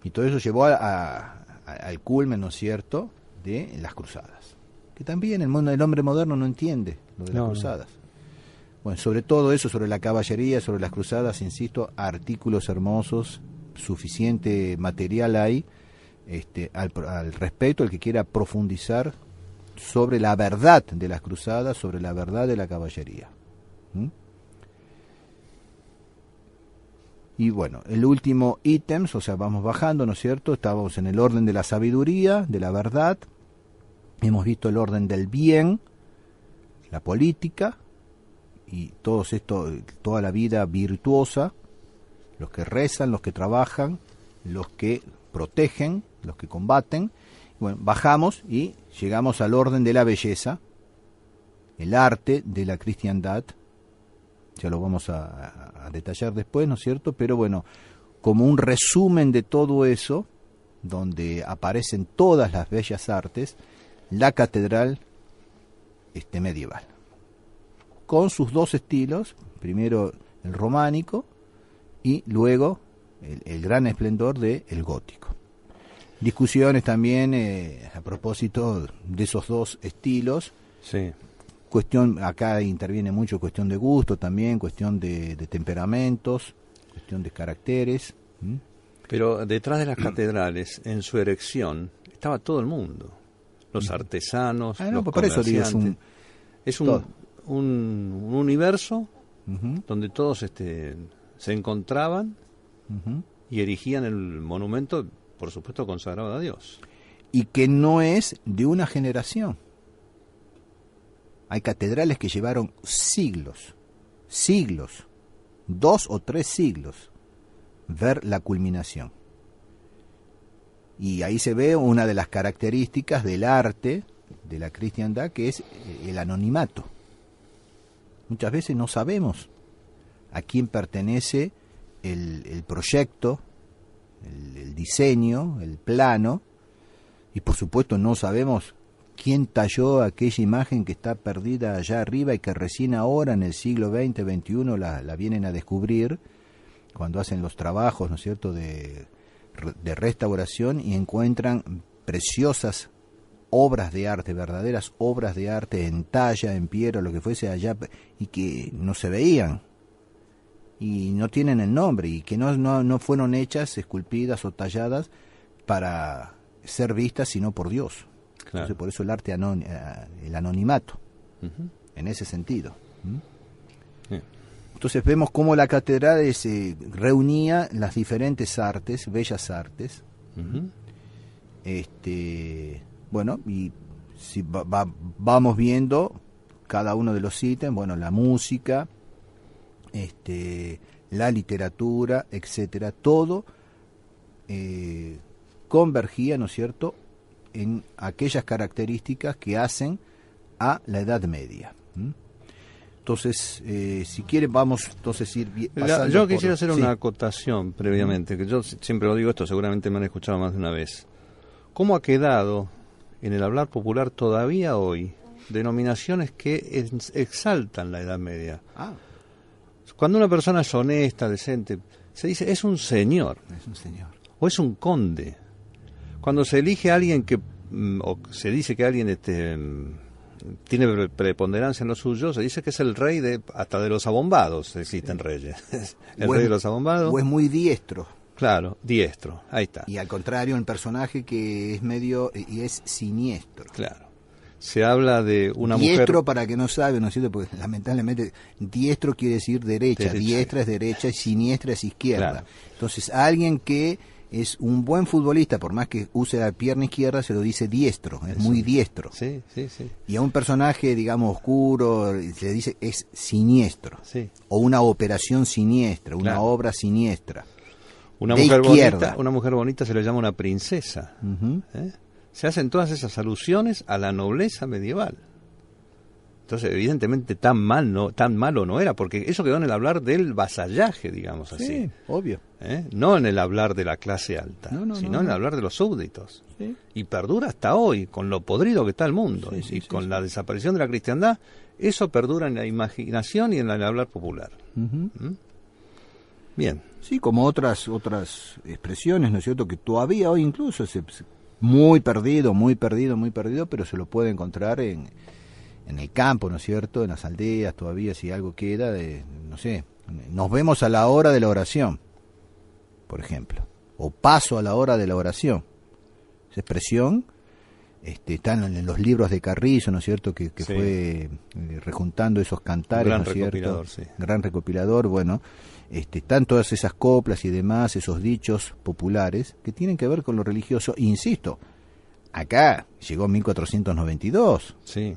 Y todo eso llevó a al culmen, ¿no es cierto?, de las cruzadas. Que también el mundo del hombre moderno no entiende lo de las cruzadas. Bueno, sobre todo eso, sobre la caballería, sobre las cruzadas, insisto, artículos hermosos, suficiente material hay este, al, al respecto, el que quiera profundizar sobre la verdad de las cruzadas, sobre la verdad de la caballería. Y bueno, el último ítem, o sea, vamos bajando, ¿no es cierto? Estábamos en el orden de la sabiduría, de la verdad. Hemos visto el orden del bien, la política y todo esto, toda la vida virtuosa, los que rezan, los que trabajan, los que protegen, los que combaten. Bueno, bajamos y llegamos al orden de la belleza, el arte de la cristiandad, ya lo vamos a, detallar después, ¿no es cierto? Pero bueno, como un resumen de todo eso, donde aparecen todas las bellas artes, la catedral este, medieval. Con sus dos estilos, primero el románico y luego el, gran esplendor del el gótico. Discusiones también eh, a propósito de esos dos estilos, sí cuestión, acá interviene mucho cuestión de gusto también, cuestión de, temperamentos, cuestión de caracteres. Pero detrás de las catedrales, en su erección, estaba todo el mundo. Los mm. artesanos, ah, los pues es un, universo donde todos este, se encontraban y erigían el monumento, por supuesto, consagrado a Dios. Y que no es de una generación hay catedrales que llevaron siglos, siglos, dos o tres siglos, ver la culminación. Y ahí se ve una de las características del arte de la cristiandad, que es eh, el anonimato. Muchas veces no sabemos a quién pertenece el, proyecto, el diseño, el plano, y por supuesto no sabemos quién talló aquella imagen que está perdida allá arriba y que recién ahora en el siglo XX, XXI la, la vienen a descubrir cuando hacen los trabajos, ¿no es cierto?, de, de restauración y encuentran preciosas obras de arte, verdaderas obras de arte en talla, en piedra, lo que fuese allá, y que no se veían, y no tienen el nombre, y que no fueron hechas, esculpidas o talladas para ser vistas, sino por Dios. Entonces, por eso el arte, anónimo eh, el anonimato, en ese sentido. Entonces vemos cómo la catedral eh, se reunía las diferentes artes, bellas artes. este, bueno, y si vamos viendo cada uno de los ítems, bueno, la música, este, la literatura, etcétera, todo eh, convergía, ¿no es cierto?, en aquellas características que hacen a la Edad Media. Entonces, eh, si quieren, vamos entonces ir pasando Yo quisiera hacer una acotación previamente, que yo siempre lo digo esto, seguramente me han escuchado más de una vez. ¿Cómo ha quedado en el hablar popular todavía hoy denominaciones que exaltan la Edad Media? Ah. Cuando una persona es honesta, decente, se dice es un señor. Es un señor. O es un conde cuando se elige a alguien que, mm, o se dice que alguien este, mm, tiene preponderancia en lo suyo, se dice que es el rey de, hasta de los abombados, existen reyes. el rey de los abombados. O es muy diestro. Claro, diestro, ahí está. Y al contrario, el personaje que es medio eh, y es siniestro. Claro se habla de una mujer. Diestro, para que no sabe, ¿no es cierto? Porque lamentablemente diestro quiere decir derecha, diestra es derecha y siniestra es izquierda. Entonces, alguien que es un buen futbolista, por más que use la pierna izquierda, se lo dice diestro, es muy diestro. Y a un personaje, digamos, oscuro, se le dice es siniestro. O una operación siniestra, una obra siniestra. Una mujer, bonita, una mujer bonita se le llama una princesa. ¿eh? Se hacen todas esas alusiones a la nobleza medieval. Entonces, evidentemente, tan mal no, tan malo no era, porque eso quedó en el hablar del vasallaje, digamos así. Sí, obvio. ¿Eh? No en el hablar de la clase alta, sino en el hablar de los súbditos. Y perdura hasta hoy, con lo podrido que está el mundo, y con la desaparición de la cristiandad, eso perdura en la imaginación y en el hablar popular. ¿Mm? Bien. Sí, como otras, otras expresiones, ¿no es cierto?, que todavía hoy incluso es muy perdido, muy perdido, muy perdido, pero se lo puede encontrar en en el campo, ¿no es cierto? En las aldeas todavía, si algo queda, de, no sé, nos vemos a la hora de la oración, por ejemplo, o paso a la hora de la oración. Esa expresión este, están en los libros de Carrizo, ¿no es cierto?, que, fue eh, rejuntando esos cantares, ¿no es cierto? Sí. Gran recopilador, bueno, este, están todas esas coplas y demás, esos dichos populares que tienen que ver con lo religioso, insisto, acá llegó 1492. Sí.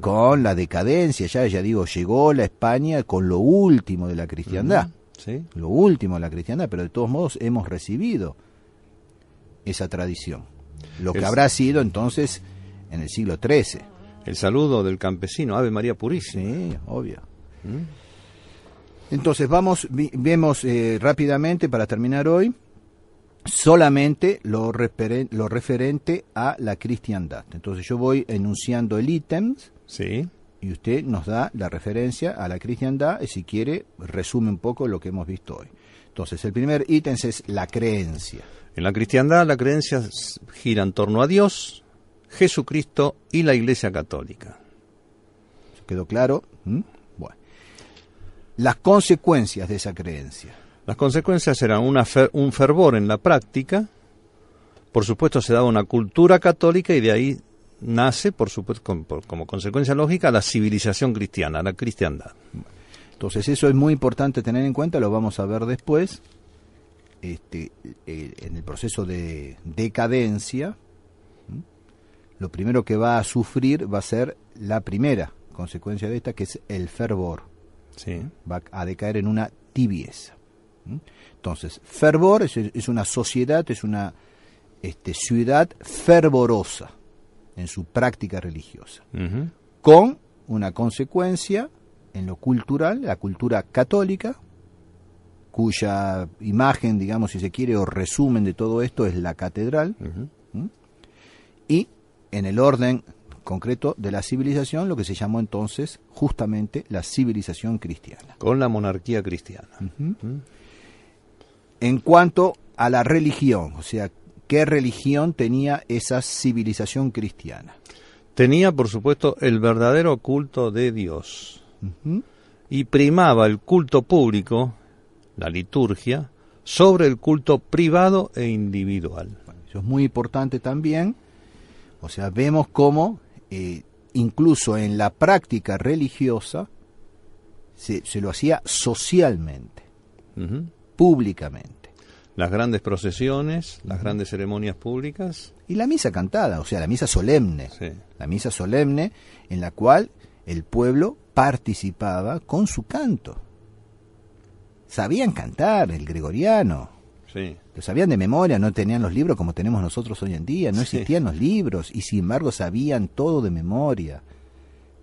Con la decadencia, ya, ya digo, llegó la España con lo último de la cristiandad. Lo último de la cristiandad, pero de todos modos hemos recibido esa tradición. Lo que habrá sido entonces en el siglo XIII. El saludo del campesino, Ave María Purísima. Sí, obvio. ¿Mm? Entonces vamos, vemos eh, rápidamente para terminar hoy solamente lo, lo referente a la cristiandad. Entonces yo voy enunciando el ítem y usted nos da la referencia a la cristiandad y si quiere resume un poco lo que hemos visto hoy. Entonces el primer ítem es la creencia. En la cristiandad la creencia gira en torno a Dios, Jesucristo y la Iglesia Católica. ¿Quedó claro? ¿Mm? Bueno. Las consecuencias de esa creencia. Las consecuencias eran un fervor en la práctica, por supuesto se daba una cultura católica y de ahí nace, por supuesto, como consecuencia lógica, la civilización cristiana, la cristiandad. Entonces eso es muy importante tener en cuenta, lo vamos a ver después, este, eh, en el proceso de decadencia, lo primero que va a sufrir va a ser la primera consecuencia de esta, que es el fervor. Va a decaer en una tibieza. Entonces, fervor es, una sociedad, es una este, ciudad fervorosa en su práctica religiosa, con una consecuencia en lo cultural, la cultura católica, cuya imagen, digamos, si se quiere, o resumen de todo esto es la catedral, y en el orden concreto de la civilización, lo que se llamó entonces justamente la civilización cristiana. Con la monarquía cristiana en cuanto a la religión, o sea, ¿qué religión tenía esa civilización cristiana? Tenía, por supuesto, el verdadero culto de Dios. Y primaba el culto público, la liturgia, sobre el culto privado e individual. eso es muy importante también. O sea, vemos cómo eh, incluso en la práctica religiosa se, lo hacía socialmente públicamente. Las grandes procesiones, las grandes ceremonias públicas. Y la misa cantada, o sea, la misa solemne. La misa solemne en la cual el pueblo participaba con su canto. Sabían cantar el gregoriano. Sí. Lo sabían de memoria, no tenían los libros como tenemos nosotros hoy en día, no existían los libros y sin embargo sabían todo de memoria.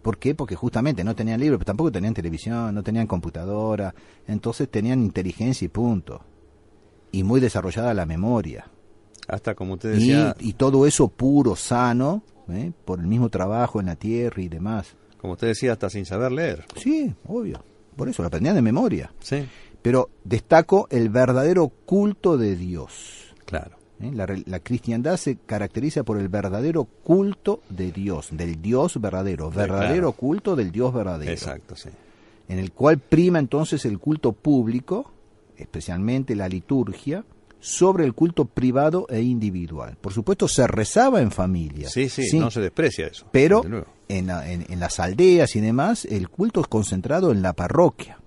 ¿Por qué? Porque justamente no tenían libros, tampoco tenían televisión, no tenían computadora, entonces tenían inteligencia y punto. Y muy desarrollada la memoria. Hasta como usted decía. Y, todo eso puro, sano, ¿eh? por el mismo trabajo en la tierra y demás. Como usted decía, hasta sin saber leer. Sí, obvio. Por eso lo aprendían de memoria. Sí. Pero destaco el verdadero culto de Dios. Claro. ¿eh? La, cristiandad se caracteriza por el verdadero culto de Dios, del Dios verdadero, verdadero culto del Dios verdadero. Exacto, sí. En el cual prima entonces el culto público, especialmente la liturgia, sobre el culto privado e individual. Por supuesto, se rezaba en familia. Sí, sí, no se desprecia eso. Pero en, las aldeas y demás, el culto es concentrado en la parroquia,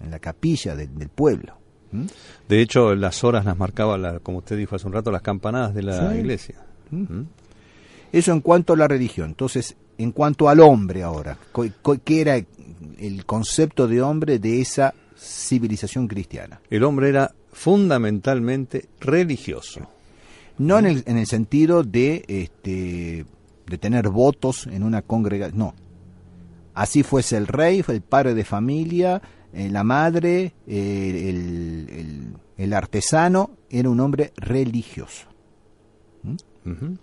en la capilla del pueblo. ¿Mm? De hecho, las horas las marcaba, como usted dijo hace un rato, las campanadas de la iglesia. ¿Mm? ¿Mm? Eso en cuanto a la religión. Entonces, en cuanto al hombre ahora, ¿qué era el concepto de hombre de esa civilización cristiana? El hombre era fundamentalmente religioso. No en el, sentido de, este, de tener votos en una congregación, no. Así fuese el rey, el padre de familia, eh, la madre, eh, el, artesano, era un hombre religioso.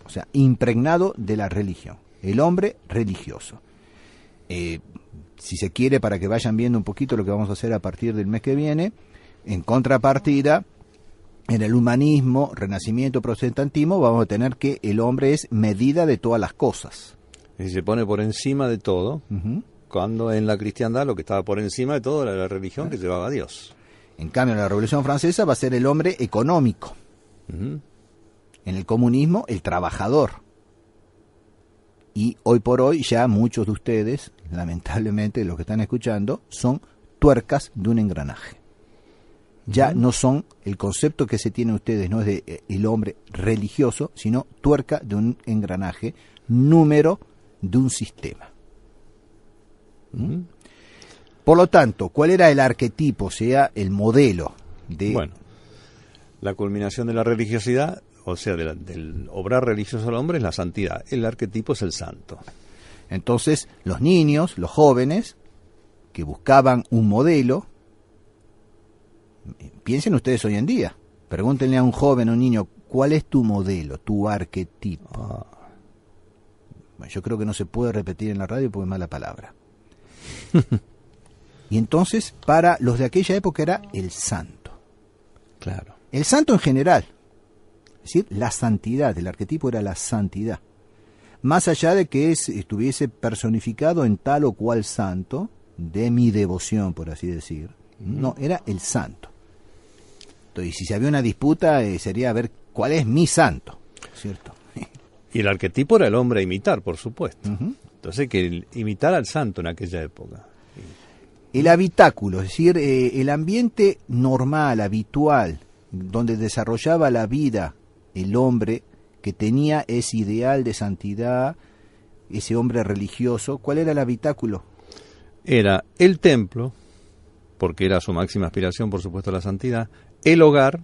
O sea, impregnado de la religión. El hombre religioso. Eh, si se quiere, para que vayan viendo un poquito lo que vamos a hacer a partir del mes que viene, en contrapartida, en el humanismo, renacimiento, protestantismo, vamos a tener que el hombre es medida de todas las cosas. Y se pone por encima de todo cuando en la cristiandad lo que estaba por encima de todo era la religión que llevaba a Dios. En cambio, en la Revolución Francesa va a ser el hombre económico. En el comunismo, el trabajador. Y hoy por hoy ya muchos de ustedes, lamentablemente los que están escuchando, son tuercas de un engranaje. Ya no son, el concepto que se tiene ustedes no es de eh, el hombre religioso, sino tuerca de un engranaje, número de un sistema. Por lo tanto, ¿cuál era el arquetipo, o sea, el modelo de... la culminación de la religiosidad, o sea, del obrar religioso al hombre es la santidad. El arquetipo es el santo. Entonces, los niños, los jóvenes, que buscaban un modelo, piensen ustedes hoy en día, pregúntenle a un joven, o un niño, ¿cuál es tu modelo, tu arquetipo? Ah. yo creo que no se puede repetir en la radio porque es mala palabra. y entonces para los de aquella época era el santo. Claro. El santo en general. Es decir, la santidad, el arquetipo era la santidad. Más allá de que estuviese personificado en tal o cual santo, de mi devoción, por así decir, no, era el santo. Entonces, si se había una disputa, eh, sería ver cuál es mi santo, ¿cierto? Y el arquetipo era el hombre a imitar, por supuesto. Entonces que imitar al santo en aquella época. El habitáculo, es decir, eh, el ambiente normal, habitual, donde desarrollaba la vida el hombre que tenía ese ideal de santidad, ese hombre religioso, ¿cuál era el habitáculo? Era el templo, porque era su máxima aspiración, por supuesto, la santidad, el hogar,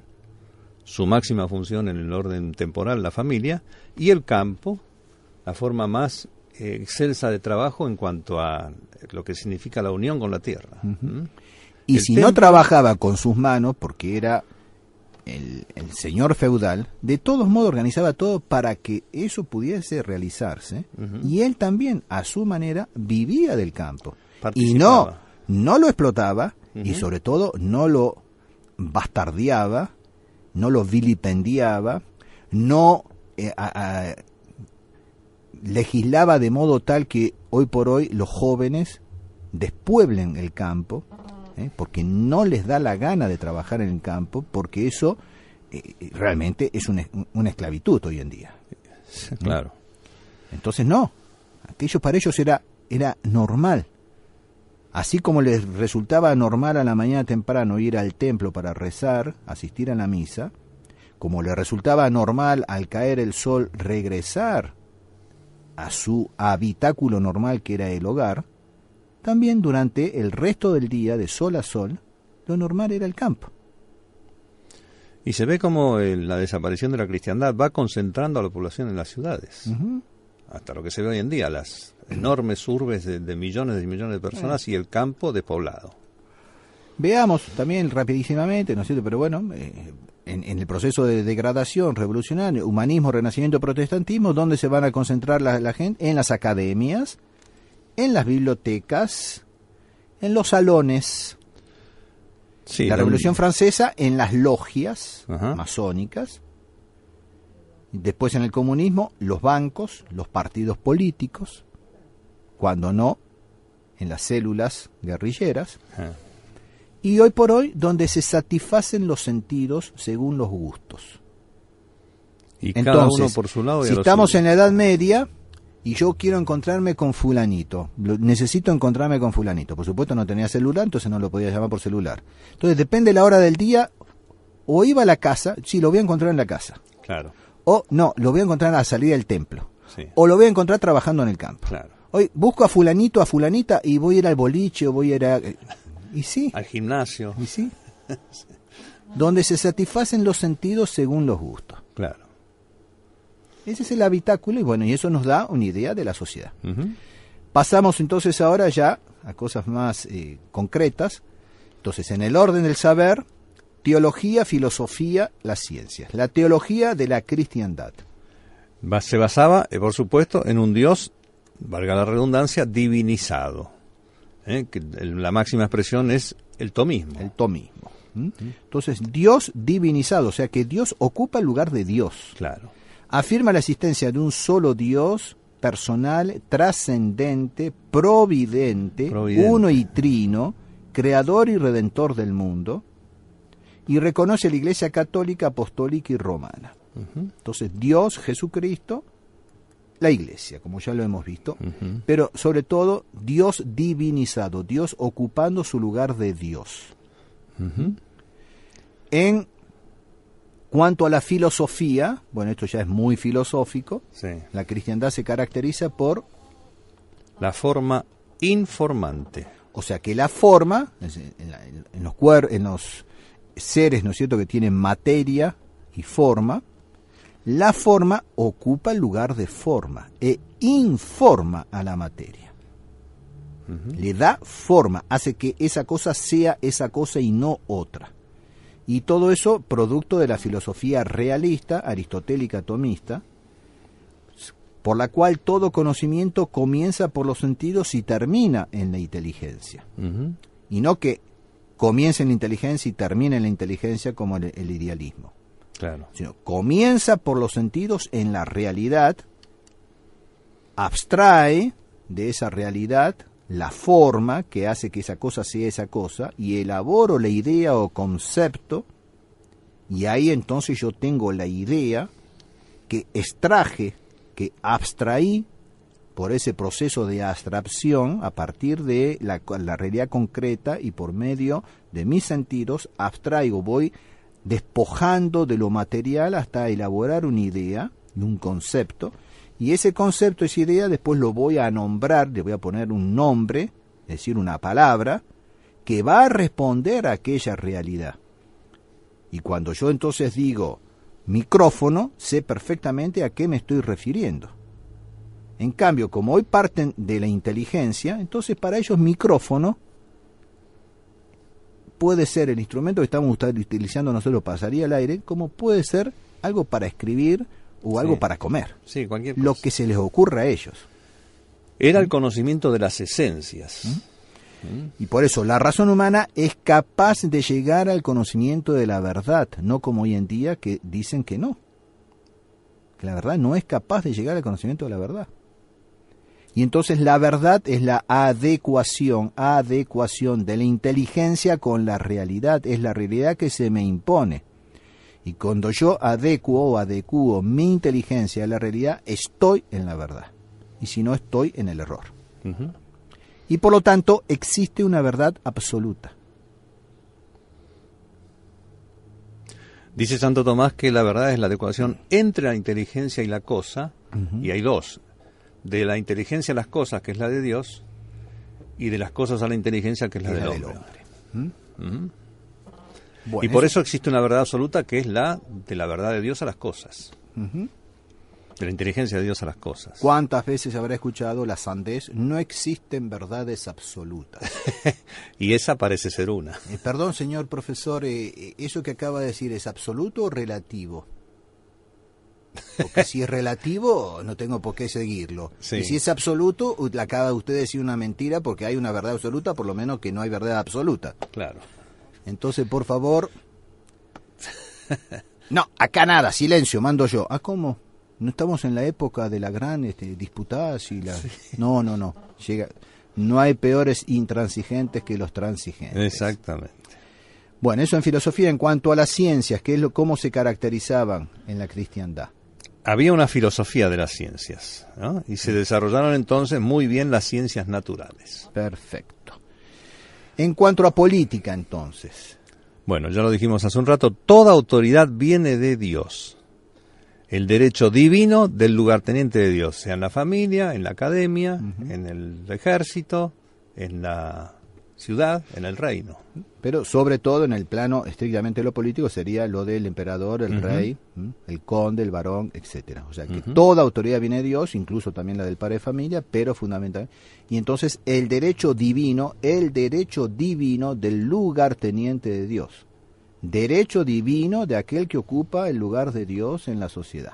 su máxima función en el orden temporal, la familia, y el campo, la forma más excelsa de trabajo en cuanto a lo que significa la unión con la tierra. Y si no trabajaba con sus manos, porque era el, señor feudal, de todos modos organizaba todo para que eso pudiese realizarse. Y él también, a su manera, vivía del campo. Y no, no lo explotaba y sobre todo no lo bastardeaba, no lo vilipendiaba, no eh, legislaba de modo tal que hoy por hoy los jóvenes despueblen el campo, ¿eh? porque no les da la gana de trabajar en el campo, porque eso eh, eh, realmente es una, esclavitud hoy en día. Claro. Entonces no, aquello para ellos era, era normal. Así como les resultaba normal a la mañana temprano ir al templo para rezar, asistir a la misa, como les resultaba normal al caer el sol regresar a su habitáculo normal que era el hogar, también durante el resto del día, de sol a sol, lo normal era el campo. Y se ve como eh, la desaparición de la cristiandad va concentrando a la población en las ciudades. Hasta lo que se ve hoy en día, las enormes urbes de, millones y millones de personas y el campo despoblado. Veamos también rapidísimamente, ¿no es cierto? Pero bueno, eh, en, el proceso de degradación revolucionaria, humanismo, renacimiento, protestantismo, ¿dónde se van a concentrar la, gente? En las academias, en las bibliotecas, en los salones. la Revolución Francesa en las logias masónicas. Después en el comunismo, los bancos, los partidos políticos, cuando no, en las células guerrilleras. Ah y hoy por hoy donde se satisfacen los sentidos según los gustos. Y Entonces, por su lado. si estamos en la Edad Media y yo quiero encontrarme con fulanito, necesito encontrarme con fulanito. Por supuesto no tenía celular, entonces no lo podía llamar por celular. Entonces depende de la hora del día, o iba a la casa, sí, lo voy a encontrar en la casa. Claro. O no, lo voy a encontrar a la salida del templo. O lo voy a encontrar trabajando en el campo. Claro. Hoy busco a fulanito, a fulanita y voy a ir al boliche o voy a ir a... Eh, ¿Y sí? Al gimnasio. ¿Y sí? Donde se satisfacen los sentidos según los gustos. Claro. Ese es el habitáculo y bueno, y eso nos da una idea de la sociedad. Pasamos entonces ahora ya a cosas más eh, concretas. Entonces, en el orden del saber, teología, filosofía, las ciencias. La teología de la cristiandad. Se basaba, eh, por supuesto, en un Dios, valga la redundancia, divinizado. ¿eh? que la máxima expresión es el tomismo. El tomismo. Entonces, Dios divinizado, o sea que Dios ocupa el lugar de Dios. Claro. Afirma la existencia de un solo Dios personal, trascendente, providente, uno y trino, creador y redentor del mundo, y reconoce la Iglesia Católica, Apostólica y Romana. Entonces, Dios, Jesucristo, la iglesia, como ya lo hemos visto, pero sobre todo Dios divinizado, Dios ocupando su lugar de Dios. En cuanto a la filosofía, bueno, esto ya es muy filosófico, la cristiandad se caracteriza por... La forma informante. O sea que la forma, eh, en, los, en los seres, ¿no es cierto?, que tienen materia y forma, la forma ocupa el lugar de forma e informa a la materia. Le da forma, hace que esa cosa sea esa cosa y no otra. Y todo eso producto de la filosofía realista, aristotélica, tomista, por la cual todo conocimiento comienza por los sentidos y termina en la inteligencia. Y no que comience en la inteligencia y termine en la inteligencia como el idealismo. Sino comienza por los sentidos en la realidad, abstrae de esa realidad la forma que hace que esa cosa sea esa cosa y elaboro la idea o concepto y ahí entonces yo tengo la idea que extraje, que abstraí por ese proceso de abstracción a partir de la realidad concreta y por medio de mis sentidos abstraigo, voy despojando de lo material hasta elaborar una idea, un concepto, y ese concepto, esa idea, después lo voy a nombrar, le voy a poner un nombre, es decir, una palabra, que va a responder a aquella realidad. Y cuando yo entonces digo micrófono, sé perfectamente a qué me estoy refiriendo. En cambio, como hoy parten de la inteligencia, entonces para ellos micrófono puede ser el instrumento que estamos utilizando nosotros para pasaría al aire, como puede ser algo para escribir o algo para comer. Lo que se les ocurra a ellos. Era el ¿Mm? conocimiento de las esencias. ¿Mm? ¿Mm? Y por eso la razón humana es capaz de llegar al conocimiento de la verdad, no como hoy en día que dicen que no. Que la verdad no es capaz de llegar al conocimiento de la verdad. Y entonces la verdad es la adecuación, adecuación de la inteligencia con la realidad, es la realidad que se me impone. Y cuando yo adecuo o adecuo mi inteligencia a la realidad, estoy en la verdad. Y si no, estoy en el error. Y por lo tanto, existe una verdad absoluta. Dice Santo Tomás que la verdad es la adecuación entre la inteligencia y la cosa, y hay dos, de la inteligencia a las cosas, que es la de Dios, y de las cosas a la inteligencia, que es la, del, hombre. ¿Mm? ¿Mm? y por eso... existe una verdad absoluta que es la de la verdad de Dios a las cosas. De la inteligencia de Dios a las cosas. ¿Cuántas veces habrá escuchado la sandez? No existen verdades absolutas. y esa parece ser una. Eh, perdón, señor profesor, eh, eh, ¿eso que acaba de decir es absoluto o relativo? Porque si es relativo, no tengo por qué seguirlo. Y si es absoluto, la acaba de usted decir una mentira porque hay una verdad absoluta, por lo menos que no hay verdad absoluta. Claro. Entonces, por favor. No, acá nada, silencio, mando yo. a ¿Ah, cómo? No estamos en la época de la gran este, disputadas y la. No, no, no. Llega. No hay peores intransigentes que los transigentes. Exactamente. Bueno, eso en filosofía en cuanto a las ciencias, que es lo, cómo se caracterizaban en la cristiandad había una filosofía de las ciencias y se desarrollaron entonces muy bien las ciencias naturales. Perfecto. En cuanto a política entonces. Bueno, ya lo dijimos hace un rato, toda autoridad viene de Dios. El derecho divino del lugarteniente de Dios, sea en la familia, en la academia, en el ejército, en la ciudad, en el reino. Pero sobre todo en el plano estrictamente lo político sería lo del emperador, el rey, el conde, el varón, etcétera. O sea que toda autoridad viene de Dios, incluso también la del padre de familia, pero fundamental. Y entonces el derecho divino, el derecho divino del lugar teniente de Dios. Derecho divino de aquel que ocupa el lugar de Dios en la sociedad.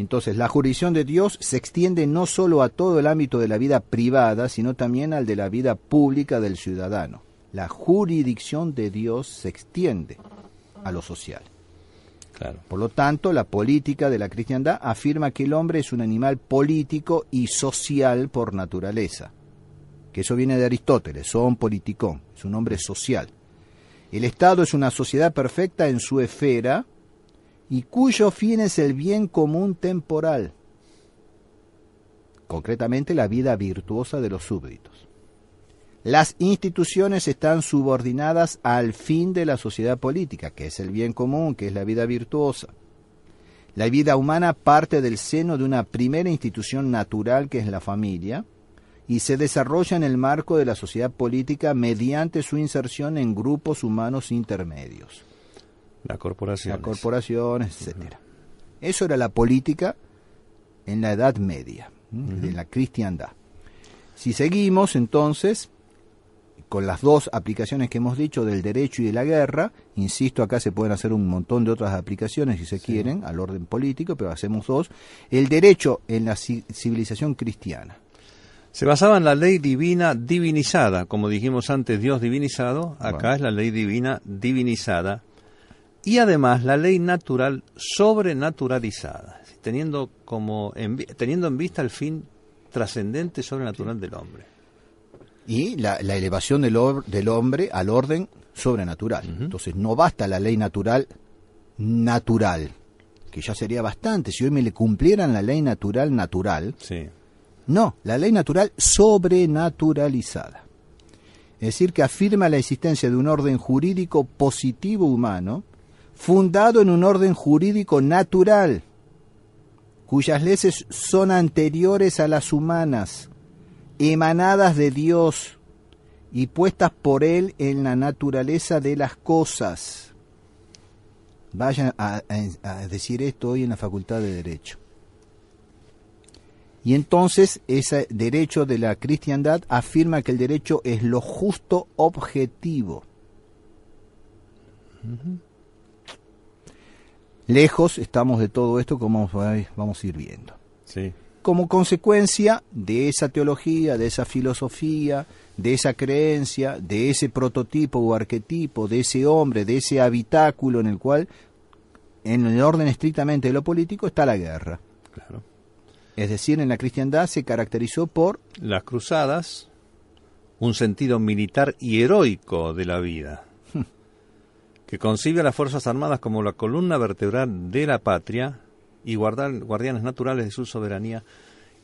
Entonces, la jurisdicción de Dios se extiende no solo a todo el ámbito de la vida privada, sino también al de la vida pública del ciudadano. La jurisdicción de Dios se extiende a lo social. Por lo tanto, la política de la cristiandad afirma que el hombre es un animal político y social por naturaleza. Que eso viene de Aristóteles, son politicón, es un hombre social. El Estado es una sociedad perfecta en su esfera, y cuyo fin es el bien común temporal, concretamente la vida virtuosa de los súbditos. Las instituciones están subordinadas al fin de la sociedad política, que es el bien común, que es la vida virtuosa. La vida humana parte del seno de una primera institución natural que es la familia y se desarrolla en el marco de la sociedad política mediante su inserción en grupos humanos intermedios. La corporación. La etcétera. Eso era la política en la Edad Media, en la cristiandad. Si seguimos entonces con las dos aplicaciones que hemos dicho del derecho y de la guerra, insisto, acá se pueden hacer un montón de otras aplicaciones si se quieren al orden político, pero hacemos dos, el derecho en la civilización cristiana. Se basaba en la ley divina divinizada, como dijimos antes, Dios divinizado, acá es la ley divina divinizada, y además la ley natural sobrenaturalizada, teniendo, como en, teniendo en vista el fin trascendente sobrenatural del hombre. Y la, elevación del, del, hombre al orden sobrenatural. Entonces no basta la ley natural natural, que ya sería bastante si hoy me le cumplieran la ley natural natural. No, la ley natural sobrenaturalizada. Es decir, que afirma la existencia de un orden jurídico positivo humano fundado en un orden jurídico natural, cuyas leyes son anteriores a las humanas, emanadas de Dios y puestas por Él en la naturaleza de las cosas. Vayan a, decir esto hoy en la Facultad de Derecho. Y entonces ese derecho de la cristiandad afirma que el derecho es lo justo objetivo lejos estamos de todo esto como vamos a ir viendo. Sí. Como consecuencia de esa teología, de esa filosofía, de esa creencia, de ese prototipo o arquetipo, de ese hombre, de ese habitáculo en el cual, en el orden estrictamente de lo político, está la guerra. Claro. Es decir, en la cristiandad se caracterizó por... Las cruzadas, un sentido militar y heroico de la vida que concibe a las Fuerzas Armadas como la columna vertebral de la patria y guardar, guardianes naturales de su soberanía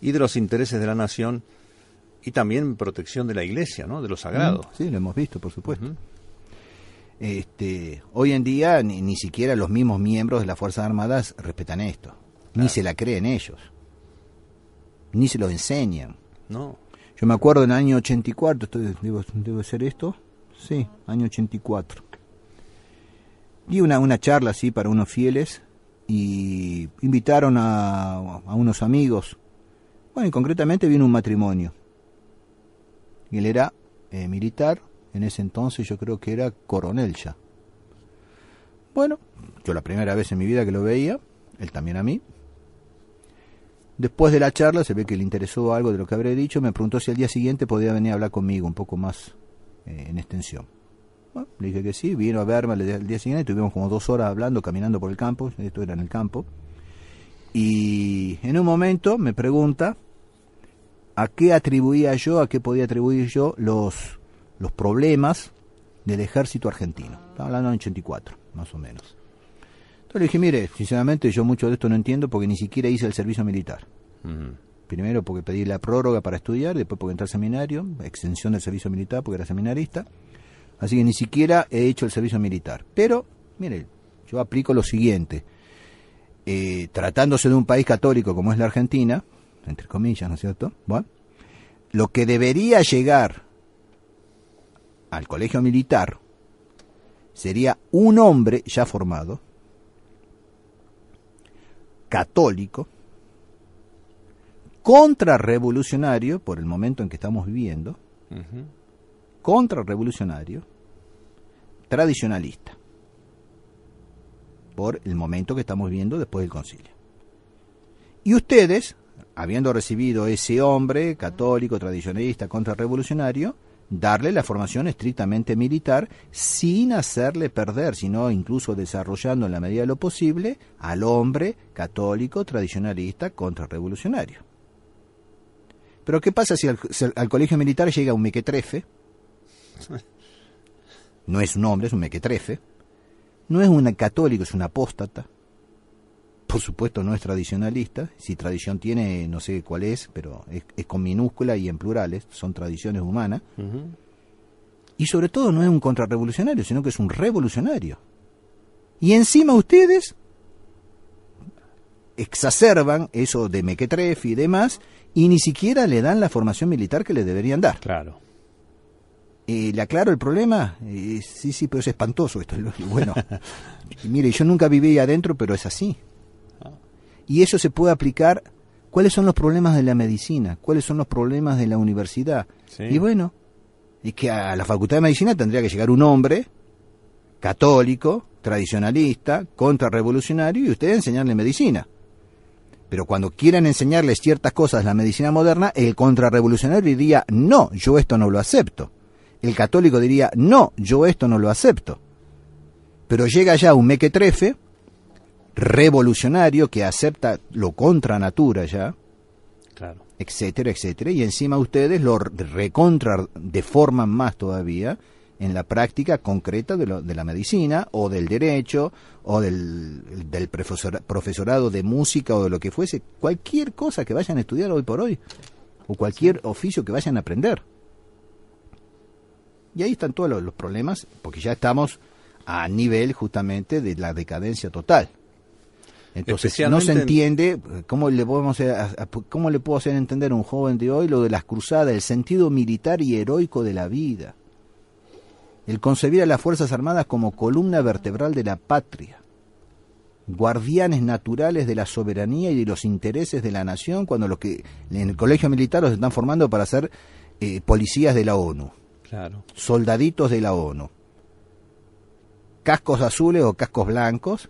y de los intereses de la nación y también protección de la iglesia, ¿no? de lo sagrado. Sí, lo hemos visto, por supuesto. este, hoy en día ni, siquiera los mismos miembros de las Fuerzas Armadas respetan esto, ni se la creen ellos, ni se lo enseñan. No. Yo me acuerdo en el año 84, estoy, debo, debo ser esto, sí, año 84 di una, charla así para unos fieles y invitaron a, a unos amigos. Bueno, y concretamente vino un matrimonio. él era eh, militar, en ese entonces yo creo que era coronel ya. Bueno, yo la primera vez en mi vida que lo veía, él también a mí. Después de la charla se ve que le interesó algo de lo que habré dicho, me preguntó si al día siguiente podía venir a hablar conmigo un poco más eh, en extensión le dije que sí, vino a verme al día siguiente, estuvimos como dos horas hablando, caminando por el campo, esto era en el campo, y en un momento me pregunta a qué atribuía yo, a qué podía atribuir yo los, los problemas del ejército argentino. Estaba hablando en 84, más o menos. Entonces le dije, mire, sinceramente yo mucho de esto no entiendo porque ni siquiera hice el servicio militar. Primero porque pedí la prórroga para estudiar, después porque entré al seminario, extensión del servicio militar porque era seminarista. Así que ni siquiera he hecho el servicio militar. Pero, mire, yo aplico lo siguiente. Eh, tratándose de un país católico como es la Argentina, entre comillas, ¿no es cierto? Bueno, lo que debería llegar al colegio militar sería un hombre ya formado, católico, contrarrevolucionario por el momento en que estamos viviendo, contrarrevolucionario tradicionalista por el momento que estamos viendo después del concilio. Y ustedes, habiendo recibido ese hombre católico, tradicionalista, contrarrevolucionario, darle la formación estrictamente militar sin hacerle perder, sino incluso desarrollando en la medida de lo posible al hombre católico, tradicionalista, contrarrevolucionario. Pero ¿qué pasa si al, si al colegio militar llega un mequetrefe No es un hombre, es un mequetrefe. No es un católico, es un apóstata. Por supuesto no es tradicionalista. Si tradición tiene, no sé cuál es, pero es, con minúscula y en plurales. Son tradiciones humanas. Y sobre todo no es un contrarrevolucionario, sino que es un revolucionario. Y encima ustedes exacerban eso de mequetrefe y demás y ni siquiera le dan la formación militar que le deberían dar. Claro. Eh, ¿Le aclaro el problema? sí, sí, pero es espantoso esto. Bueno, mire, yo nunca viví adentro, pero es así. Ah. Y eso se puede aplicar. ¿Cuáles son los problemas de la medicina? ¿Cuáles son los problemas de la universidad? Y bueno, es que a la facultad de medicina tendría que llegar un hombre católico, tradicionalista, contrarrevolucionario, y usted enseñarle medicina. Pero cuando quieran enseñarle ciertas cosas de la medicina moderna, el contrarrevolucionario diría, no, yo esto no lo acepto el católico diría, no, yo esto no lo acepto. Pero llega ya un mequetrefe, revolucionario, que acepta lo contra natura ya, etcétera, etcétera, y encima ustedes lo recontra deforman más todavía en la práctica concreta de, la medicina o del derecho o del, profesorado de música o de lo que fuese, cualquier cosa que vayan a estudiar hoy por hoy o cualquier oficio que vayan a aprender. Y ahí están todos los problemas, porque ya estamos a nivel justamente de la decadencia total. Entonces no se entiende eh, cómo le podemos eh, cómo le puedo hacer entender a un joven de hoy lo de las cruzadas, el sentido militar y heroico de la vida, el concebir a las fuerzas armadas como columna vertebral de la patria, guardianes naturales de la soberanía y de los intereses de la nación, cuando los que en el colegio militar los están formando para ser eh, policías de la ONU. Soldaditos de la ONU. Cascos azules o cascos blancos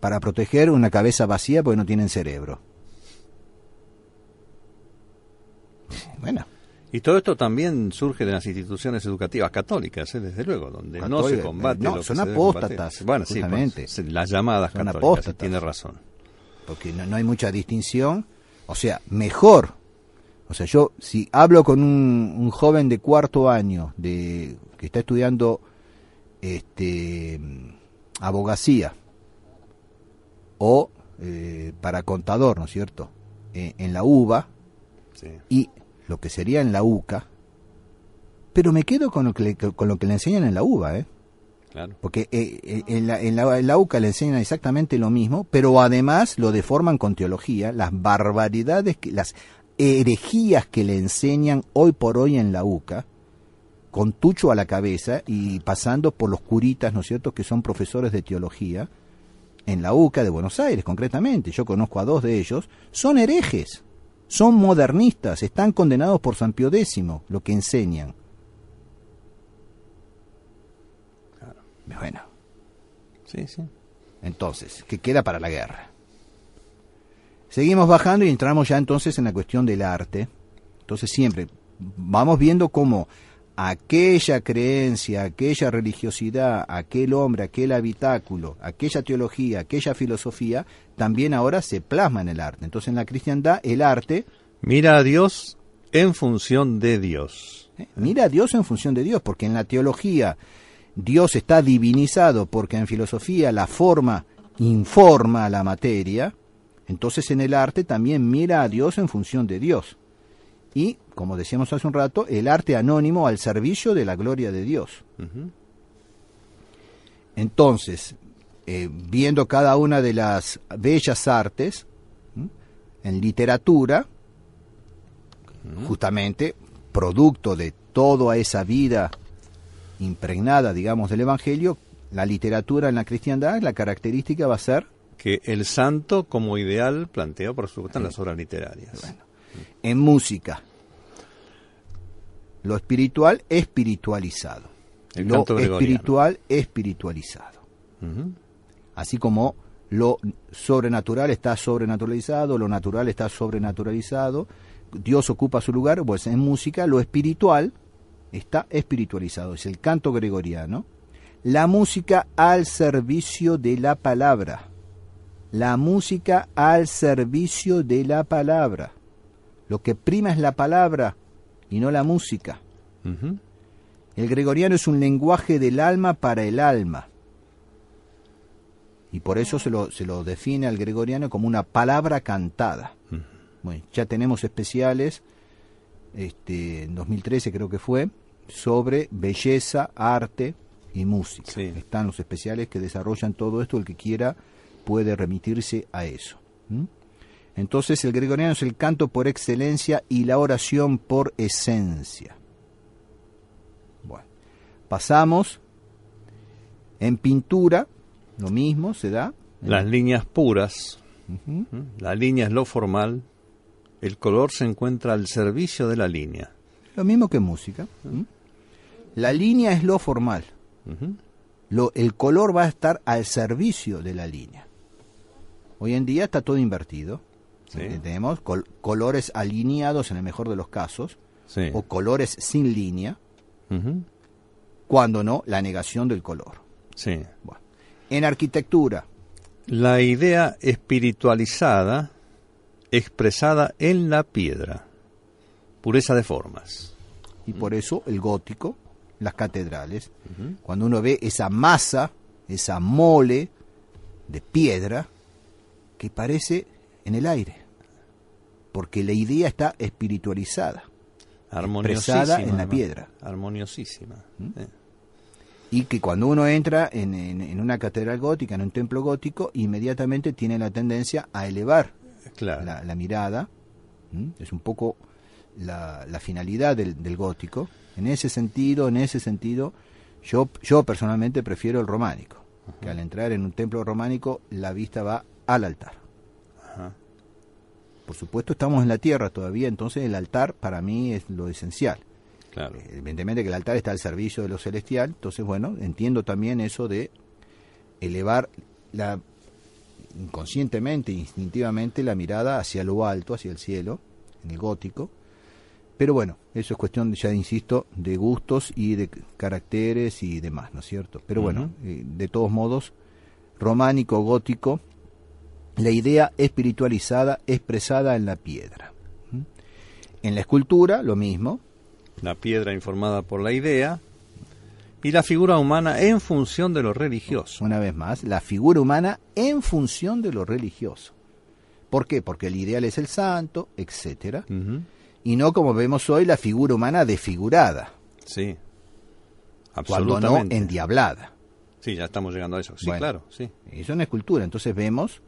para proteger una cabeza vacía porque no tienen cerebro. Bueno. Y todo esto también surge de las instituciones educativas católicas, ¿eh? desde luego, donde no se combate. No, son apóstatas. Bueno, pues, las llamadas católicas, tiene razón. Porque no, hay mucha distinción. O sea, mejor o sea, yo si hablo con un, joven de cuarto año de, que está estudiando este, abogacía o eh, para contador, ¿no es cierto? E, en la UBA y lo que sería en la UCA, pero me quedo con lo que le, con lo que le enseñan en la UBA, ¿eh? Claro. Porque eh, eh, en, la, en, la, UCA le enseñan exactamente lo mismo, pero además lo deforman con teología, las barbaridades, que, las herejías que le enseñan hoy por hoy en la UCA, con Tucho a la cabeza y pasando por los curitas, ¿no es cierto?, que son profesores de teología en la UCA de Buenos Aires, concretamente, yo conozco a dos de ellos, son herejes, son modernistas, están condenados por San Pio X, lo que enseñan. Bueno. Sí, sí. Entonces, ¿qué queda para la guerra. Seguimos bajando y entramos ya entonces en la cuestión del arte. Entonces siempre vamos viendo cómo aquella creencia, aquella religiosidad, aquel hombre, aquel habitáculo, aquella teología, aquella filosofía, también ahora se plasma en el arte. Entonces en la cristiandad el arte... Mira a Dios en función de Dios. ¿Eh? Mira a Dios en función de Dios, porque en la teología Dios está divinizado, porque en filosofía la forma informa a la materia, entonces en el arte también mira a Dios en función de Dios. Y, como decíamos hace un rato, el arte anónimo al servicio de la gloria de Dios. Entonces, eh, viendo cada una de las bellas artes, en literatura, justamente producto de toda esa vida impregnada, digamos, del Evangelio, la literatura en la cristiandad, la característica va a ser que el santo como ideal plantea, por supuesto, en las obras literarias. En música, lo espiritual espiritualizado. El lo espiritual espiritualizado. Así como lo sobrenatural está sobrenaturalizado, lo natural está sobrenaturalizado, Dios ocupa su lugar, pues en música lo espiritual está espiritualizado, es el canto gregoriano, la música al servicio de la palabra la música al servicio de la palabra. Lo que prima es la palabra y no la música. El gregoriano es un lenguaje del alma para el alma. Y por eso se lo, se lo define al gregoriano como una palabra cantada. bueno, ya tenemos especiales, este, en 2013 creo que fue, sobre belleza, arte y música. Están los especiales que desarrollan todo esto, el que quiera puede remitirse a eso. Entonces el gregoriano es el canto por excelencia y la oración por esencia. Bueno, pasamos en pintura, lo mismo se da. Las líneas puras, la línea es lo formal, el color se encuentra al servicio de la línea. Lo mismo que música. La línea es lo formal. el color va a estar al servicio de la línea. Hoy en día está todo invertido. Tenemos colores alineados en el mejor de los casos, o colores sin línea, cuando no, la negación del color. En arquitectura. La idea espiritualizada, expresada en la piedra, pureza de formas. Y por eso el gótico, las catedrales, cuando uno ve esa masa, esa mole de piedra, que parece en el aire, porque la idea está espiritualizada, expresada en la piedra. Armoniosísima. ¿Mm? Eh. Y que cuando uno entra en, una catedral gótica, en un templo gótico, inmediatamente tiene la tendencia a elevar la, mirada. ¿Mm? Es un poco la, finalidad del, gótico. En ese sentido, en ese sentido, yo, yo personalmente prefiero el románico, que al entrar en un templo románico la vista va al altar. Por supuesto, estamos en la tierra todavía, entonces el altar para mí es lo esencial. Eh, evidentemente que el altar está al servicio de lo celestial, entonces bueno, entiendo también eso de elevar la inconscientemente, instintivamente la mirada hacia lo alto, hacia el cielo, en el gótico. Pero bueno, eso es cuestión, ya insisto, de gustos y de caracteres y demás, ¿no es cierto? Pero bueno, eh, de todos modos, románico, gótico, la idea espiritualizada expresada en la piedra. ¿Mm? En la escultura, lo mismo. La piedra informada por la idea y la figura humana en función de lo religioso. Una vez más, la figura humana en función de lo religioso. ¿Por qué? Porque el ideal es el santo, etcétera, Y no como vemos hoy la figura humana desfigurada. Sí. Absolutamente. no endiablada. Sí, ya estamos llegando a eso. Sí, claro, sí. Es una escultura, entonces vemos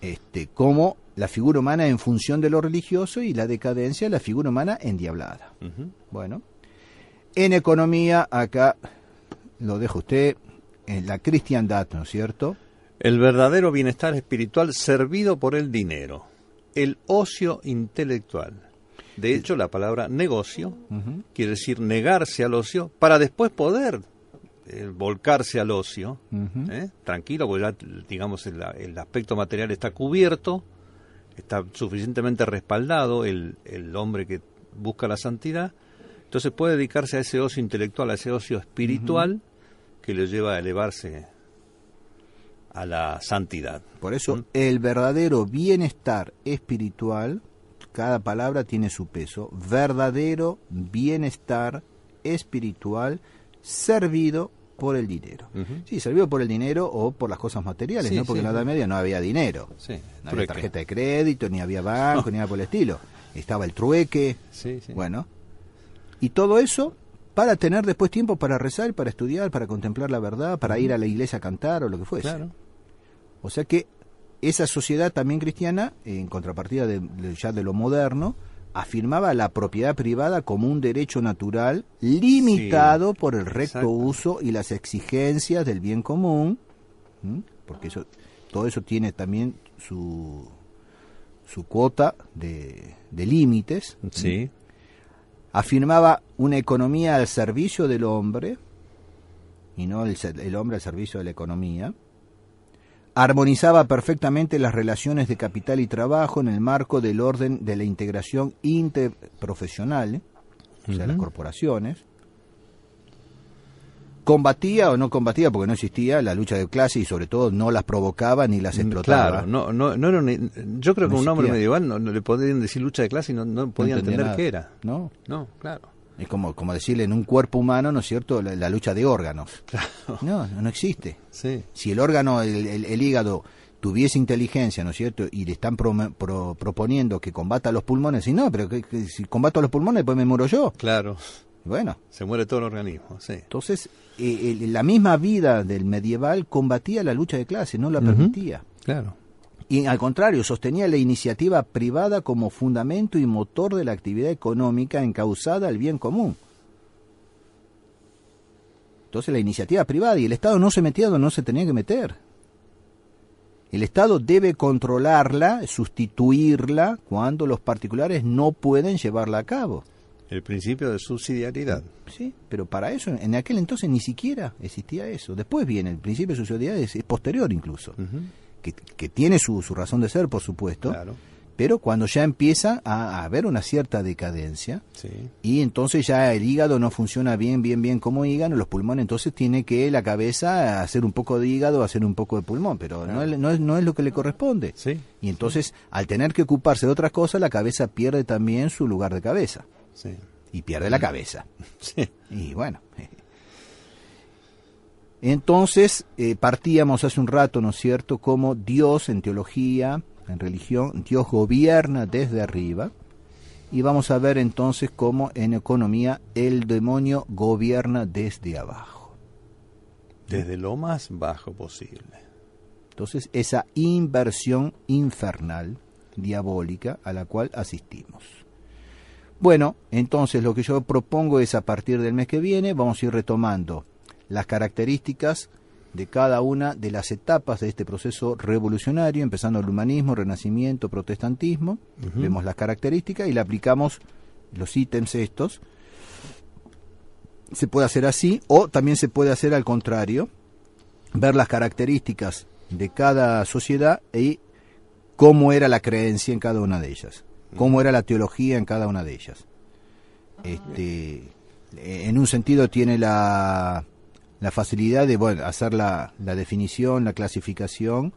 este, como la figura humana en función de lo religioso y la decadencia de la figura humana endiablada. Bueno, en economía, acá lo dejo usted, en la cristiandad, ¿no es cierto? El verdadero bienestar espiritual servido por el dinero, el ocio intelectual. De hecho, la palabra negocio quiere decir negarse al ocio para después poder volcarse al ocio, ¿eh? tranquilo, porque ya, digamos, el, aspecto material está cubierto, está suficientemente respaldado el, el, hombre que busca la santidad, entonces puede dedicarse a ese ocio intelectual, a ese ocio espiritual que le lleva a elevarse a la santidad. Por eso, ¿Mm? el verdadero bienestar espiritual, cada palabra tiene su peso, verdadero bienestar espiritual servido por el dinero. Sí, sirvió por el dinero o por las cosas materiales, Porque en la Edad Media no había dinero. no había tarjeta de crédito, ni había banco, ni nada por el estilo. Estaba el trueque. Bueno. Y todo eso para tener después tiempo para rezar, para estudiar, para contemplar la verdad, para ir a la iglesia a cantar o lo que fuese. O sea que esa sociedad también cristiana, en contrapartida ya de lo moderno, afirmaba la propiedad privada como un derecho natural limitado por el recto uso y las exigencias del bien común, porque eso, todo eso tiene también su, su cuota de, límites. Afirmaba una economía al servicio del hombre y no el hombre al servicio de la economía armonizaba perfectamente las relaciones de capital y trabajo en el marco del orden de la integración interprofesional, de o sea, las corporaciones. Combatía o no combatía, porque no existía la lucha de clase y sobre todo no las provocaba ni las mm, explotaba. Claro, no, no, no yo creo que un hombre medieval no, le podían decir lucha de clase y no, podían entender qué era. No, no, claro. Es como, como decirle en un cuerpo humano, ¿no es cierto?, la, lucha de órganos. No, no existe. Si el órgano, el, hígado, tuviese inteligencia, ¿no es cierto?, y le están proponiendo que combata los pulmones, y no, pero que, si combato los pulmones, pues me muero yo. Claro. Bueno. Se muere todo el organismo, sí. Entonces, eh, la misma vida del medieval combatía la lucha de clase, no la permitía. Claro y al contrario, sostenía la iniciativa privada como fundamento y motor de la actividad económica encausada al bien común. Entonces la iniciativa privada y el Estado no se metía donde no se tenía que meter. El Estado debe controlarla, sustituirla, cuando los particulares no pueden llevarla a cabo. El principio de subsidiariedad. Sí, pero para eso, en aquel entonces ni siquiera existía eso. Después viene el principio de subsidiariedad, es posterior incluso que, tiene su, su, razón de ser, por supuesto, pero cuando ya empieza a, haber una cierta decadencia, y entonces ya el hígado no funciona bien, bien, bien como hígado, los pulmones, entonces tiene que la cabeza hacer un poco de hígado, hacer un poco de pulmón, pero no, no, es, no es lo que le corresponde. Sí. Y entonces, al tener que ocuparse de otras cosas, la cabeza pierde también su lugar de cabeza. Y pierde la cabeza. Y bueno, entonces, eh, partíamos hace un rato, ¿no es cierto?, como Dios en teología, en religión, Dios gobierna desde arriba. Y vamos a ver entonces cómo en economía el demonio gobierna desde abajo. Desde lo más bajo posible. Entonces, esa inversión infernal, diabólica, a la cual asistimos. Bueno, entonces lo que yo propongo es a partir del mes que viene, vamos a ir retomando las características de cada una de las etapas de este proceso revolucionario, empezando el humanismo, renacimiento, protestantismo, vemos las características y le aplicamos los ítems estos. Se puede hacer así o también se puede hacer al contrario, ver las características de cada sociedad y cómo era la creencia en cada una de ellas, cómo era la teología en cada una de ellas. Este, en un sentido tiene la la facilidad de bueno, hacer la, definición, la clasificación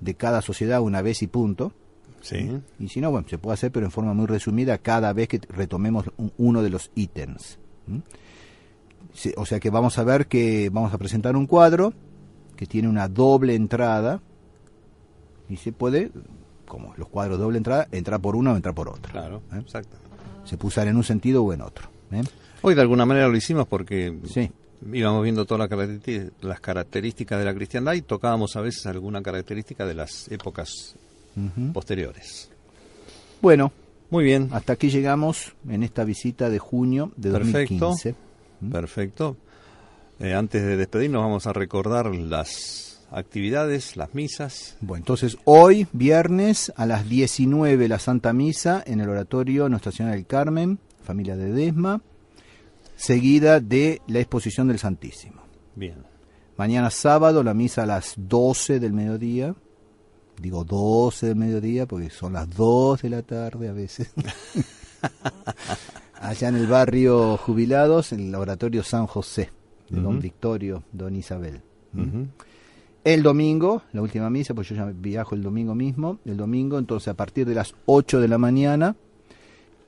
de cada sociedad una vez y punto. Sí. Y si no, bueno, se puede hacer, pero en forma muy resumida, cada vez que retomemos uno de los ítems. O sea que vamos a ver que vamos a presentar un cuadro que tiene una doble entrada y se puede, como los cuadros doble entrada, entrar por uno o entrar por otro. Claro, ¿Eh? exacto. Se puede en un sentido o en otro. ¿eh? Hoy de alguna manera lo hicimos porque sí íbamos viendo todas las características de la cristiandad y tocábamos a veces alguna característica de las épocas posteriores. Bueno, muy bien. Hasta aquí llegamos en esta visita de junio de perfecto, 2015. ¿Mm? Perfecto. Eh, antes de despedirnos vamos a recordar las actividades, las misas. Bueno, entonces hoy, viernes, a las 19, la Santa Misa en el oratorio Nuestra Señora del Carmen, familia de Desma seguida de la exposición del Santísimo. Bien. Mañana sábado la misa a las 12 del mediodía. Digo 12 del mediodía porque son las 2 de la tarde a veces. Allá en el barrio Jubilados, en el laboratorio San José, de Don Victorio, Don Isabel. ¿Mm? El domingo, la última misa, pues yo ya viajo el domingo mismo. El domingo, entonces a partir de las 8 de la mañana,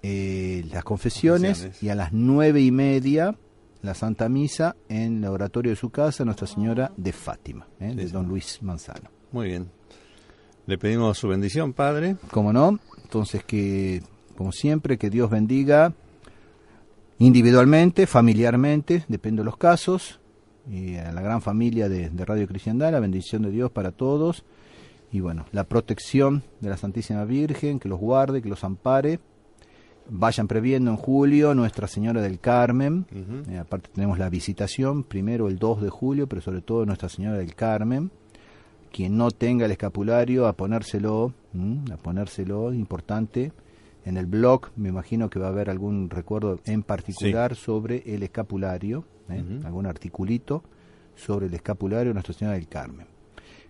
eh, las confesiones, y a las nueve y media la Santa Misa en el oratorio de su casa, Nuestra Señora de Fátima, eh, de Don Luis Manzano. Muy bien. Le pedimos su bendición, Padre. Como no, entonces que, como siempre, que Dios bendiga individualmente, familiarmente, depende de los casos, y a la gran familia de, Radio Cristiandad, la bendición de Dios para todos, y bueno, la protección de la Santísima Virgen, que los guarde, que los ampare vayan previendo en julio Nuestra Señora del Carmen, eh, aparte tenemos la visitación, primero el 2 de julio, pero sobre todo Nuestra Señora del Carmen. Quien no tenga el escapulario, a ponérselo, a ponérselo, importante. En el blog me imagino que va a haber algún recuerdo en particular sobre el escapulario, ¿eh? algún articulito sobre el escapulario de Nuestra Señora del Carmen.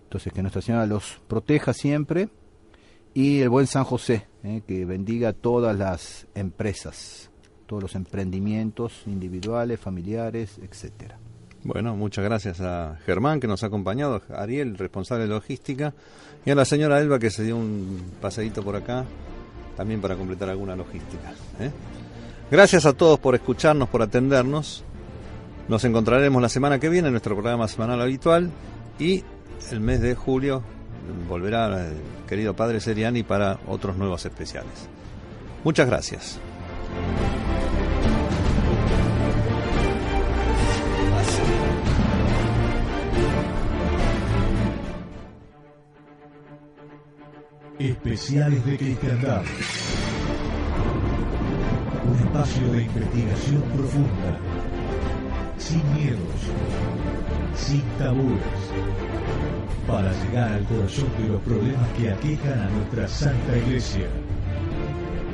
Entonces, que Nuestra Señora los proteja siempre, y el buen San José, eh, que bendiga todas las empresas, todos los emprendimientos individuales, familiares, etcétera. Bueno, muchas gracias a Germán que nos ha acompañado, a Ariel, responsable de logística, y a la señora Elba que se dio un paseíto por acá, también para completar alguna logística. ¿eh? Gracias a todos por escucharnos, por atendernos. Nos encontraremos la semana que viene en nuestro programa semanal habitual y el mes de julio volverá, eh, querido padre Seriani, para otros nuevos especiales. Muchas gracias. Especiales de Cristiandad. Un espacio de investigación profunda. Sin miedos. Sin tabúes para llegar al corazón de los problemas que aquejan a nuestra Santa Iglesia,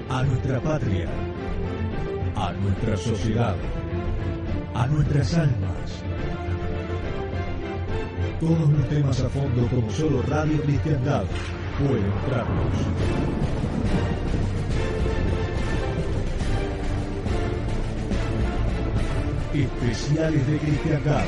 a nuestra patria, a nuestra sociedad, a nuestras almas. Todos los temas a fondo como solo Radio Cristiandad pueden entrarnos. Especiales de Cristiandad.